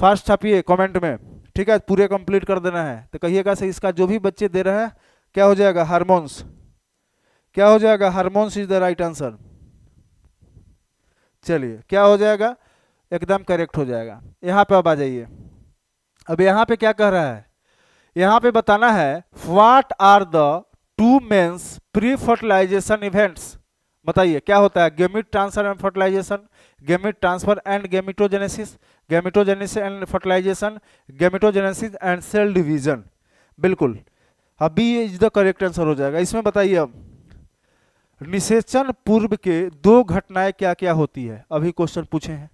फास्ट छापिए कमेंट में ठीक है पूरे कंप्लीट कर देना है तो कहिएगा से इसका जो भी बच्चे दे रहे हैं क्या हो जाएगा हारमोन्स क्या हो जाएगा hormones is the right answer चलिए क्या हो जाएगा एकदम करेक्ट हो जाएगा यहाँ पे अब आ जाइए अब यहां पे क्या कह रहा है यहां पे बताना है what are the two mains pre fertilisation events बताइए क्या होता है gamete transfer and fertilisation gamete transfer and gametogenesis gametogenesis and fertilisation gametogenesis and cell division बिल्कुल अभी इज द करेक्ट आंसर हो जाएगा इसमें बताइए अब निषेचन पूर्व के दो घटनाएं क्या क्या होती है अभी क्वेश्चन पूछे हैं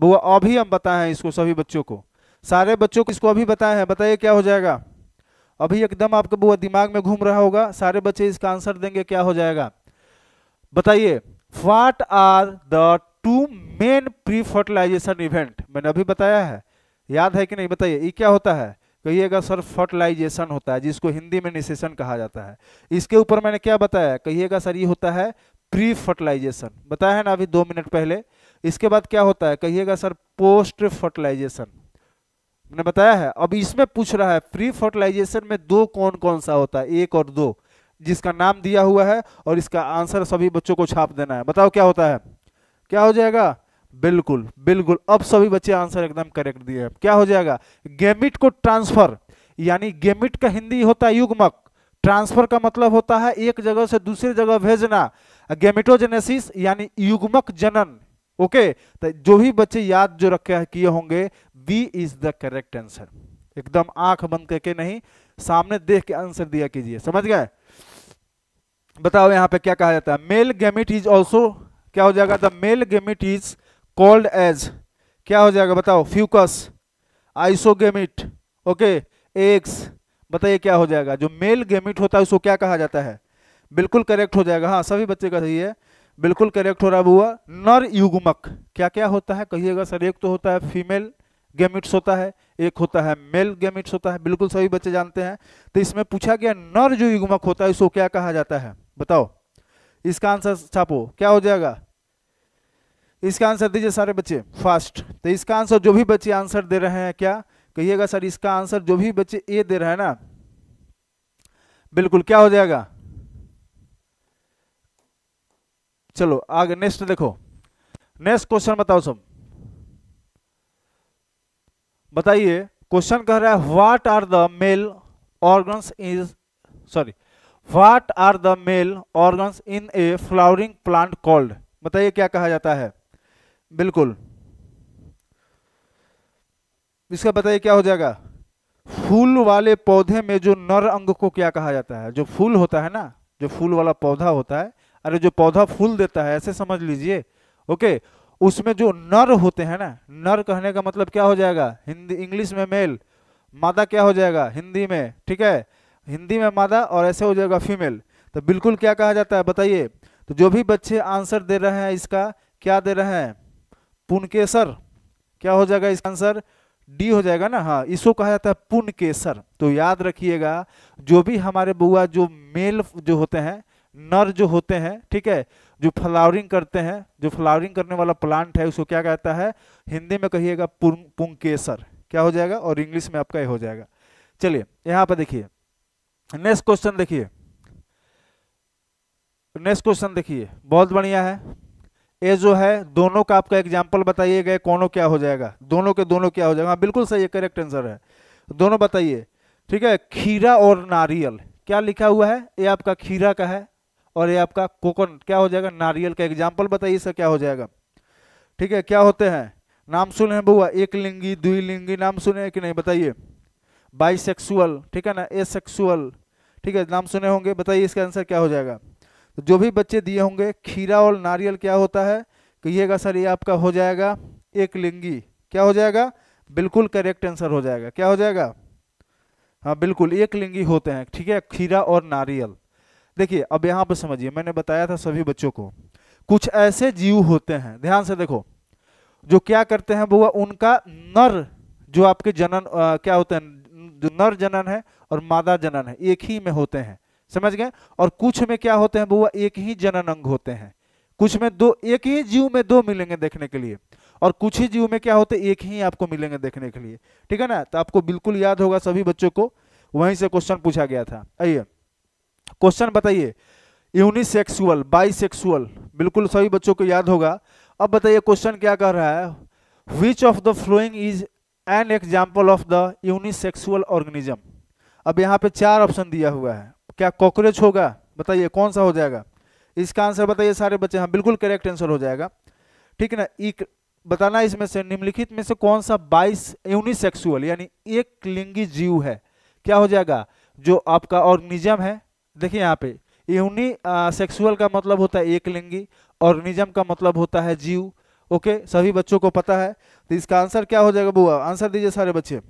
वो अभी हम बताए हैं इसको सभी बच्चों को सारे बच्चों को इसको अभी बताया है बताइए क्या हो जाएगा अभी एकदम आपका बुआ दिमाग में घूम रहा होगा सारे बच्चे इसका आंसर देंगे क्या हो जाएगा बताइए what are the two main pre fertilisation event मैंने अभी बताया है याद है कि नहीं बताइए ये क्या होता है कहिएगा सर फर्टिलाइजेशन होता है जिसको हिंदी में निशेषण कहा जाता है इसके ऊपर मैंने क्या बताया कहिएगा सर ये होता है प्री फर्टिलाइजेशन बताया है ना अभी दो मिनट पहले इसके बाद क्या होता है कहिएगा सर पोस्ट फर्टिलाइजेशन मैंने बताया है अब इसमें पूछ रहा है प्री फर्टिलाइजेशन में दो कौन कौन सा होता है एक और दो जिसका नाम दिया हुआ है और इसका आंसर सभी बच्चों को छाप देना है बताओ क्या होता है क्या हो जाएगा बिल्कुल बिल्कुल अब सभी बच्चे आंसर एकदम करेक्ट दिए हैं क्या हो जाएगा गेमिट को ट्रांसफर यानी गेमिट का हिंदी होता है युग्मक ट्रांसफर का मतलब होता है एक जगह से दूसरी जगह भेजना गेमिटोजेनेसिस यानी युग्मक जनन ओके तो जो भी बच्चे याद जो रखे किए होंगे B is the correct answer एकदम आंख बंद करके नहीं सामने देख के आंसर दिया कीजिए समझ गए बताओ यहाँ पे क्या कहा जाता है मेल गेमिट इज ऑल्सो क्या हो जाएगा the male gamete is called as क्या हो जाएगा बताओ फ्यूकस आइसोगेमिट ओके एक्स बताइए क्या हो जाएगा जो मेल गेमिट होता है उसको क्या कहा जाता है बिल्कुल करेक्ट हो जाएगा हाँ सभी बच्चे का सही है बिल्कुल करेक्ट हो रहा हुआ नर युगमक क्या क्या होता है कहिएगा सर एक तो होता है फीमेल गेमिट्स होता है एक होता है मेल गेमिट्स होता है बिल्कुल सभी बच्चे जानते हैं तो इसमें पूछा गया नर जो युग्मक होता है उसको क्या कहा जाता है बताओ इसका आंसर छापो क्या हो जाएगा इसका आंसर दीजिए सारे बच्चे फास्ट तो इसका आंसर जो भी बच्चे आंसर दे रहे हैं क्या कहिएगा सर इसका आंसर जो भी बच्चे ए दे रहे हैं ना बिल्कुल क्या हो जाएगा चलो आगे नेक्स्ट देखो नेक्स्ट क्वेश्चन बताओ सब बताइए क्वेश्चन कह रहा है what are the male organs is sorry what are the male organs in a flowering plant called बताइए क्या कहा जाता है बिल्कुल इसका बताइए क्या हो जाएगा फूल वाले पौधे में जो नर अंग को क्या कहा जाता है जो फूल होता है ना जो फूल वाला पौधा होता है अरे जो पौधा फूल देता है ऐसे समझ लीजिए ओके उसमें जो नर होते हैं ना नर कहने का मतलब क्या हो जाएगा हिंदी इंग्लिश में मेल मादा क्या हो जाएगा हिंदी में ठीक है हिंदी में मादा और ऐसे हो जाएगा फीमेल तो बिल्कुल क्या कहा जाता है बताइए तो जो भी बच्चे आंसर दे रहे हैं इसका क्या दे रहे हैं पुनकेसर क्या हो जाएगा इसका आंसर डी हो जाएगा ना हाँ इसको कहा जाता है पुनकेसर तो याद रखिएगा जो भी हमारे बुआ जो मेल जो होते हैं नर जो होते हैं ठीक है जो फ्लावरिंग करते हैं जो फ्लावरिंग करने वाला प्लांट है उसको क्या कहता है हिंदी में कहिएगा पुंकेसर क्या हो जाएगा और इंग्लिश में आपका ये हो जाएगा चलिए यहां पर देखिए नेक्स्ट क्वेश्चन देखिए नेक्स्ट क्वेश्चन देखिए बहुत बढ़िया है ये जो है दोनों का आपका एग्जाम्पल बताइएगा कौनों क्या हो जाएगा दोनों के दोनों क्या हो जाएगा हाँ, बिल्कुल सही है करेक्ट आंसर है दोनों बताइए ठीक है खीरा और नारियल क्या लिखा हुआ है ये आपका खीरा का है और ये आपका कोकोनट क्या हो जाएगा नारियल का एग्जाम्पल बताइए इसका क्या हो जाएगा ठीक है क्या होते हैं नाम सुने हैं बुआ एक लिंगी दुई लिंगी नाम सुने हैं कि नहीं बताइए बाइसेक्सुअल ठीक है ना एसेक्सुअल ठीक है नाम सुने होंगे बताइए इसका आंसर क्या हो जाएगा तो जो भी बच्चे दिए होंगे खीरा और नारियल क्या होता है कहिएगा सर ये आपका हो जाएगा एक लिंगी क्या हो जाएगा बिल्कुल करेक्ट आंसर हो जाएगा क्या हो जाएगा हाँ बिल्कुल एक लिंगी होते हैं ठीक है खीरा और नारियल देखिए अब यहाँ पर समझिए मैंने बताया था सभी बच्चों को कुछ ऐसे जीव होते हैं ध्यान से देखो जो क्या करते हैं बुआ उनका नर जो आपके जनन आ, क्या होते हैं जो नर जनन है और मादा जनन है एक ही में होते हैं समझ गए और कुछ में क्या होते हैं बुआ एक ही जनन अंग होते हैं कुछ में दो एक ही जीव में दो मिलेंगे देखने के लिए और कुछ ही जीव में क्या होते एक ही आपको मिलेंगे देखने के लिए ठीक है ना तो आपको बिल्कुल याद होगा सभी बच्चों को वहीं से क्वेश्चन पूछा गया था आइए क्वेश्चन बताइए यूनिसेक्सुअल बाइसेक्सुअल बिल्कुल सभी बच्चों को याद होगा अब बताइए क्वेश्चन क्या कह रहा है which of the following is an example of the unisexual organism अब यहाँ पे चार ऑप्शन दिया हुआ है क्या कॉकरोच होगा बताइए कौन सा हो जाएगा इसका आंसर बताइए सारे बच्चे हाँ बिल्कुल करेक्ट आंसर हो जाएगा ठीक है ना एक बताना इसमें से निम्नलिखित में से कौन सा बाइस यूनिसेक्सुअल यानी एक लिंगी जीव है क्या हो जाएगा जो आपका ऑर्गेनिज्म है देखिए यहाँ पे यूनि सेक्सुअल का मतलब होता है एक लिंगी और निजम का मतलब होता है जीव ओके सभी बच्चों को पता है तो इसका आंसर क्या हो जाएगा बुआ आंसर दीजिए सारे बच्चे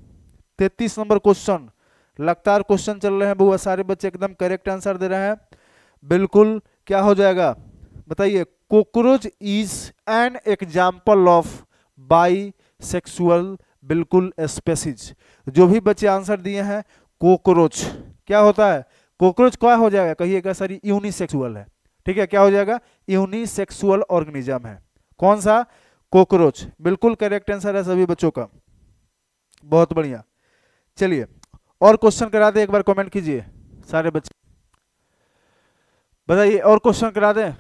तैतीस नंबर क्वेश्चन लगातार क्वेश्चन चल रहे हैं बुआ सारे बच्चे एकदम करेक्ट आंसर दे रहे हैं बिल्कुल क्या हो जाएगा बताइए cockroach is an example of bisexual बिल्कुल स्पेसिज जो भी बच्चे आंसर दिए हैं कोक्रोच क्या होता है कॉकरोच क्या हो जाएगा कहिएगा सर यूनिसेक्सुअल है ठीक है क्या हो जाएगा यूनिसेक्सुअल ऑर्गेनिज्म है कौन सा कॉकरोच बिल्कुल करेक्ट आंसर है सभी बच्चों का बहुत बढ़िया चलिए और क्वेश्चन करा दे एक बार कमेंट कीजिए सारे बच्चे बताइए और क्वेश्चन करा दें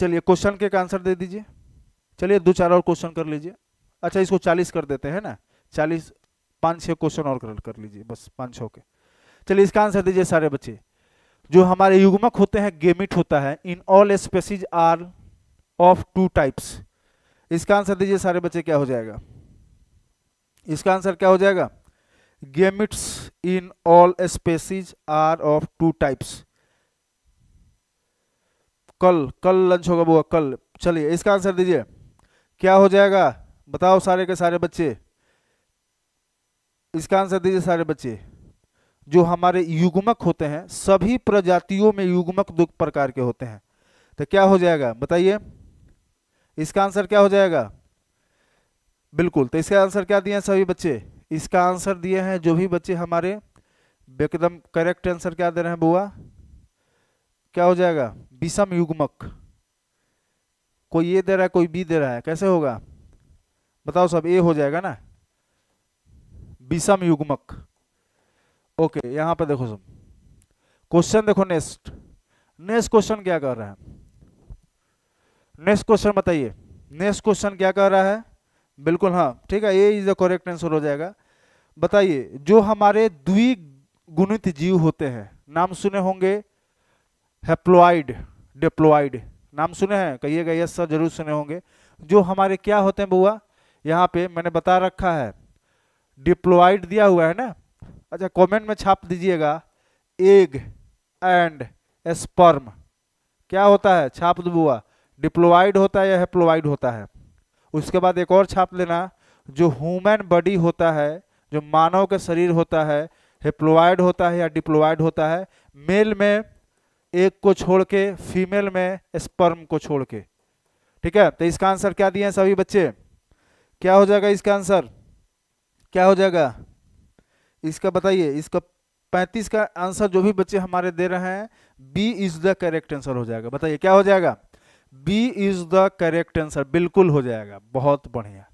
चलिए क्वेश्चन के आंसर दे दीजिए चलिए दो चार और क्वेश्चन कर लीजिए अच्छा इसको चालीस कर देते हैं ना चालीस पांच छह क्वेश्चन और कर, कर लीजिए बस पांच छः के चलिए इसका आंसर दीजिए सारे बच्चे जो हमारे युग्मक होते हैं गेमिट होता है in all species are of two types इसका आंसर दीजिए सारे बच्चे क्या हो जाएगा इसका आंसर क्या हो जाएगा gametes in all species are of two types कल कल लंच होगा बुआ कल चलिए इसका आंसर दीजिए क्या हो जाएगा बताओ सारे के सारे बच्चे इसका आंसर दीजिए सारे बच्चे जो हमारे युग्मक होते हैं सभी प्रजातियों में युग्मक दो प्रकार के होते हैं तो क्या हो जाएगा बताइए इसका आंसर क्या हो जाएगा बिल्कुल तो इसका आंसर क्या दिए हैं सभी बच्चे इसका आंसर दिए हैं जो भी बच्चे हमारे एकदम करेक्ट आंसर क्या दे रहे हैं बुआ क्या हो जाएगा विषम युग्मक कोई ए दे रहा है कोई बी दे रहा है कैसे होगा बताओ सब ए हो जाएगा ना विषम युग्मक ओके यहां पर देखो सब क्वेश्चन देखो नेक्स्ट नेक्स्ट क्वेश्चन क्या कर रहा है नेक्स्ट क्वेश्चन बताइए नेक्स्ट क्वेश्चन क्या कर रहा है बिल्कुल हाँ ठीक है ये इज द करेक्ट आंसर हो जाएगा बताइए जो हमारे द्वि गुणित जीव होते हैं नाम सुने होंगे हेप्लोइड डिप्लोइड नाम सुने हैं कहिएगा यस सर जरूर सुने होंगे जो हमारे क्या होते हैं बुआ यहाँ पे मैंने बता रखा है डिप्लोइड दिया हुआ है ना अच्छा कमेंट में छाप दीजिएगा एग एंड स्पर्म क्या होता है छाप दुआ डिप्लोइड होता है या हेप्लोइड होता है उसके बाद एक और छाप लेना जो ह्यूमन बॉडी होता है जो मानव का शरीर होता है हेप्लोइड होता है या डिप्लोइड होता है मेल में एक को छोड़ के फीमेल में स्पर्म को छोड़ के ठीक है तो इसका आंसर क्या दिए हैं सभी बच्चे क्या हो जाएगा इसका आंसर क्या हो जाएगा इसका बताइए इसका पैंतीस का आंसर जो भी बच्चे हमारे दे रहे हैं B is the correct answer हो जाएगा बताइए क्या हो जाएगा B is the correct answer बिल्कुल हो जाएगा बहुत बढ़िया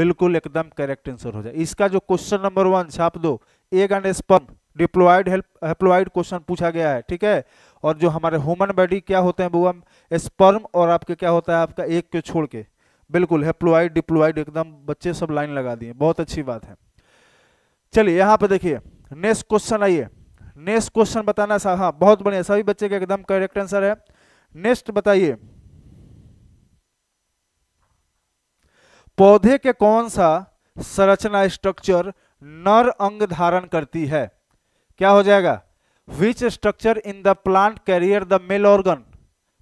बिल्कुल एकदम करेक्ट आंसर हो जाए इसका जो क्वेश्चन नंबर वन छाप दो egg and sperm diploid haploid question पूछा गया है ठीक है और जो हमारे ह्यूमन बॉडी क्या होते हैं बुआ स्पर्म और आपके क्या होता है आपका एक को छोड़ के बिल्कुल हेप्लोइड डिप्लोइड एकदम बच्चे सब लाइन लगा दिए बहुत अच्छी बात है चलिए यहाँ पे देखिए नेक्स्ट क्वेश्चन आइए नेक्स्ट क्वेश्चन बताना सा हाँ बहुत बढ़िया सभी बच्चे का एकदम करेक्ट आंसर है नेक्स्ट बताइए पौधे के कौन सा संरचना स्ट्रक्चर नर अंग धारण करती है क्या हो जाएगा which structure in the plant carrier the male organ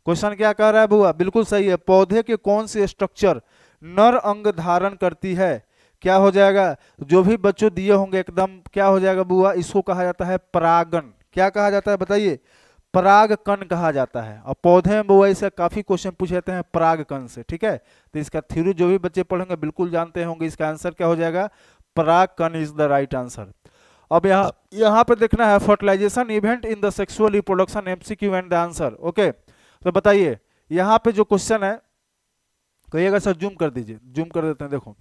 question क्या कह रहा है बुआ बिल्कुल सही है पौधे के कौन से स्ट्रक्चर नर अंग धारण करती है क्या हो जाएगा जो भी बच्चों दिए होंगे एकदम क्या हो जाएगा बुआ इसको कहा जाता है परागण क्या कहा जाता है बताइए परागकण कहा जाता है और पौधे में बुआ इसका काफी क्वेश्चन पूछे जाते हैं परागकण से ठीक है तो इसका थ्यूरी जो भी बच्चे पढ़ेंगे बिल्कुल जानते होंगे इसका आंसर क्या हो जाएगा परागकण इज द राइट आंसर अब यहाँ यहाँ पे देखना है fertilisation event in the sexual reproduction MCQ and the answer okay okay? तो बताइए यहाँ पे जो क्वेश्चन है अगर सर जूम कर दीजिए जूम कर देते हैं देखो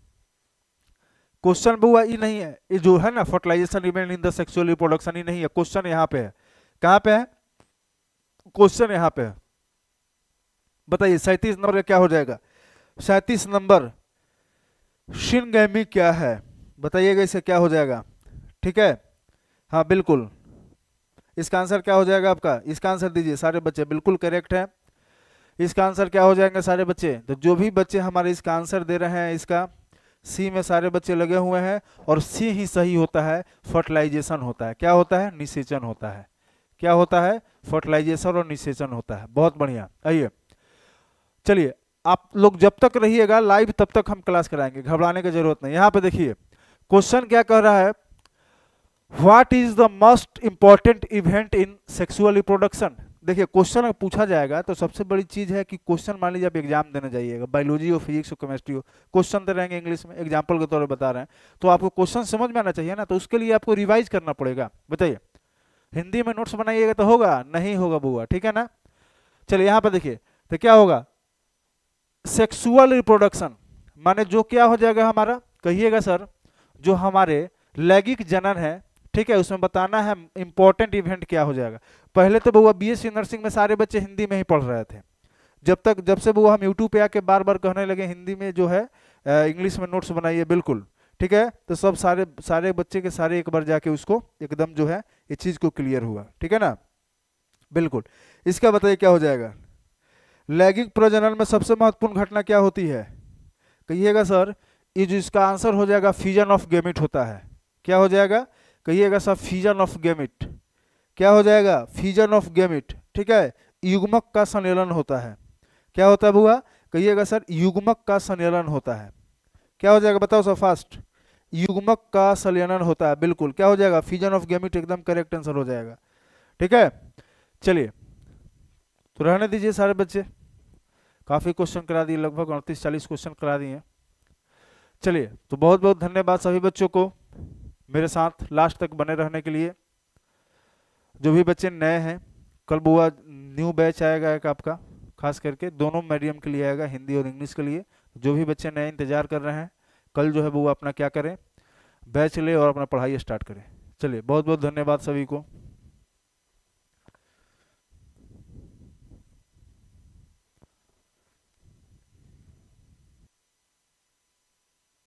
क्वेश्चन बुआ ये नहीं है ये जो है ना fertilisation remain in the sexual reproduction ही नहीं है क्वेश्चन यहाँ पे है कहाँ पे है क्वेश्चन यहाँ पे है बताइए सैतीस नंबर का क्या हो जाएगा सैतीस नंबर शिनगैमी क्या है बताइएगा इसे क्या हो जाएगा ठीक है हाँ बिल्कुल इसका आंसर क्या हो जाएगा आपका इसका आंसर दीजिए सारे बच्चे बिल्कुल करेक्ट है इसका आंसर क्या हो जाएंगे सारे बच्चे तो जो भी बच्चे हमारे इसका आंसर दे रहे हैं इसका सी में सारे बच्चे लगे हुए हैं और सी ही सही होता है फर्टिलाइजेशन होता है क्या होता है निषेचन होता है क्या होता है फर्टिलाइजेशन और निषेचन होता है बहुत बढ़िया आइए चलिए आप लोग जब तक रहिएगा लाइव तब तक हम क्लास कराएंगे घबराने की जरूरत नहीं यहाँ पे देखिए क्वेश्चन क्या कह रहा है what is the most important event in sexual reproduction देखिए क्वेश्चन अगर पूछा जाएगा तो सबसे बड़ी चीज़ है कि क्वेश्चन मान लीजिए आप एग्जाम देने जाइएगा बायोलॉजी हो फिजिक्स हो केमिस्ट्री हो क्वेश्चन दे तो रहेंगे इंग्लिश में एग्जाम्पल के तौर पर बता रहे हैं तो आपको क्वेश्चन समझ में आना चाहिए ना तो उसके लिए आपको रिवाइज करना पड़ेगा बताइए हिंदी में नोट्स बनाइएगा तो होगा नहीं होगा बुआ ठीक है ना चलिए यहाँ पर देखिए तो क्या होगा सेक्सुअल रिप्रोडक्शन माने जो क्या हो जाएगा हमारा कहिएगा सर जो हमारे लैंगिक जनन है ठीक है उसमें बताना है इंपॉर्टेंट इवेंट क्या हो जाएगा पहले तो बउआ बी एस नर्सिंग में सारे बच्चे हिंदी में ही पढ़ रहे थे जब तक जब से बउआ हम यूट्यूब पे आके बार बार कहने लगे हिंदी में जो है इंग्लिश में नोट्स बनाइए बिल्कुल ठीक है तो सब सारे सारे बच्चे के सारे एक बार जाके उसको एकदम जो है ये चीज़ को क्लियर हुआ ठीक है ना बिल्कुल इसका बताइए क्या हो जाएगा लैंगिक प्रजनन में सबसे महत्वपूर्ण घटना क्या होती है कहिएगा सर ये जो इसका आंसर हो जाएगा फ्यूजन ऑफ गेमिट होता है क्या हो जाएगा कहिएगा सर फीजन ऑफ गेमिट क्या हो जाएगा फीजन ऑफ गेमिट ठीक है युग्मक का सम्मेलन होता है क्या होता है बुआ कहिएगा सर युग्मक का सम्मेलन होता है क्या हो जाएगा बताओ सर फास्ट युग्मक का संलयन होता है बिल्कुल क्या हो जाएगा फ्यूजन ऑफ गेमिट एकदम करेक्ट आंसर हो जाएगा ठीक है चलिए तो रहने दीजिए सारे बच्चे काफ़ी क्वेश्चन करा दिए लगभग अड़तीस चालीस क्वेश्चन करा दिए चलिए तो बहुत बहुत धन्यवाद सभी बच्चों को मेरे साथ लास्ट तक बने रहने के लिए जो भी बच्चे नए हैं कल बुआ न्यू बैच आएगा एक आपका खास करके दोनों मीडियम के लिए आएगा हिंदी और इंग्लिश के लिए जो भी बच्चे नए इंतजार कर रहे हैं कल जो है बुआ अपना क्या करें बैच ले और अपना पढ़ाई स्टार्ट करें चलिए बहुत बहुत धन्यवाद सभी को